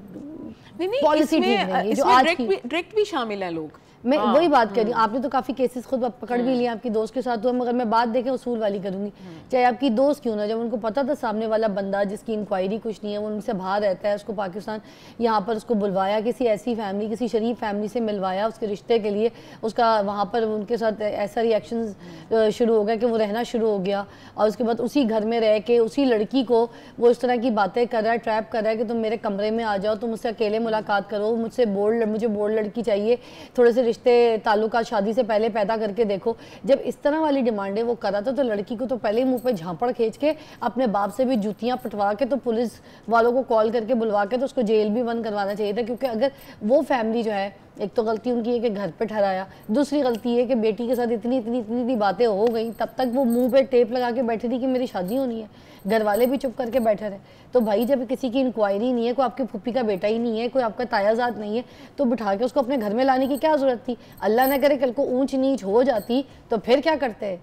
A: पॉलिसी ठीक नहीं है जो आज
E: डायरेक्ट भी शामिल है लोग मैं हाँ, वही बात कर रही हूँ हम्म। आपने
A: तो काफी केसेस खुद पकड़ भी हम्म। लिए आपकी दोस्त के साथ हुआ तो मगर मैं बात देखें उसूल वाली करूंगी हम्म। चाहे आपकी दोस्त क्यों ना जब उनको पता था सामने वाला बंदा जिसकी इंक्वायरी कुछ नहीं है वो उनसे बाहर रहता है उसको पाकिस्तान यहाँ पर उसको बुलवाया किसी ऐसी फैमिली किसी शरीफ फैमिली से मिलवाया उसके रिश्ते के लिए उसका वहाँ पर उनके साथ ऐसा रिएक्शन शुरू हो गया कि वो रहना शुरू हो गया और उसके बाद उसी घर में रह के उसी लड़की को वो इस तरह की बातें कर रहा है ट्रैप कर रहा है कि तुम मेरे कमरे में आ जाओ तुम मुझसे अकेले मुलाकात करो मुझसे बोर्ड मुझे बोर्ड लड़की चाहिए थोड़े से रिश्ते ताल्लुका शादी से पहले पैदा करके देखो जब इस तरह वाली डिमांड है वो करा था तो लड़की को तो पहले ही मुंह पे झांपड़ खींच के अपने बाप से भी जूतियां पटवा के तो पुलिस वालों को कॉल करके बुलवा के तो उसको जेल भी बंद करवाना चाहिए था क्योंकि अगर वो फैमिली जो है एक तो गलती उनकी है कि घर पे ठहराया दूसरी गलती है कि बेटी के साथ इतनी इतनी इतनी इतनी बातें हो गई तब तक वो मुंह पे टेप लगा के बैठी थी कि मेरी शादी होनी है घर वाले भी चुप करके बैठे रहे तो भाई जब किसी की इंक्वायरी नहीं है कोई आपकी फूफी का बेटा ही नहीं है कोई आपका तायाजात नहीं है तो बिठा के उसको अपने घर में लाने की क्या ज़रूरत थी अल्लाह ना करे कल को ऊँच नीच हो जाती तो फिर क्या करते हैं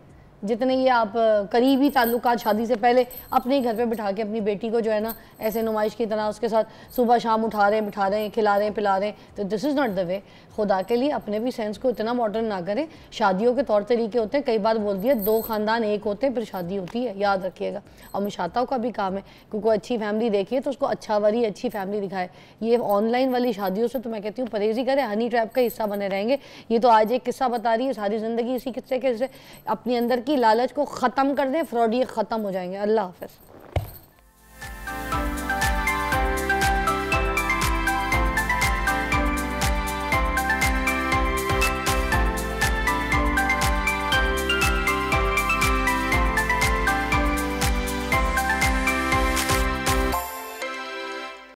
A: जितने ये आप करीबी ताल्लुक शादी से पहले अपने घर पे बिठा के अपनी बेटी को जो है ना ऐसे नुमाइश की तरह उसके साथ सुबह शाम उठा रहे हैं बिठा रहे हैं खिला रहे हैं पिला रहे हैं तो this is not the way खुदा के लिए अपने भी सेंस को इतना मॉडर्न ना करें शादियों के तौर तरीके होते हैं कई बार बोल दिया दो खानदान एक होते हैं फिर शादी होती है याद रखिएगा और मुशाताओं का भी काम है क्योंकि अच्छी फैमिली देखिए तो उसको अच्छा वाली अच्छी फैमिली दिखाए ये ऑनलाइन वाली शादियों से तो मैं कहती हूँ परहेज ही करें हनी ट्रैप का हिस्सा बने रहेंगे ये तो आज एक किस्सा बता रही है सारी ज़िंदगी इसी किस्से के अपने अंदर की लालच को ख़त्म कर दें फ्रॉड ये ख़त्म हो जाएंगे अल्लाह हाफ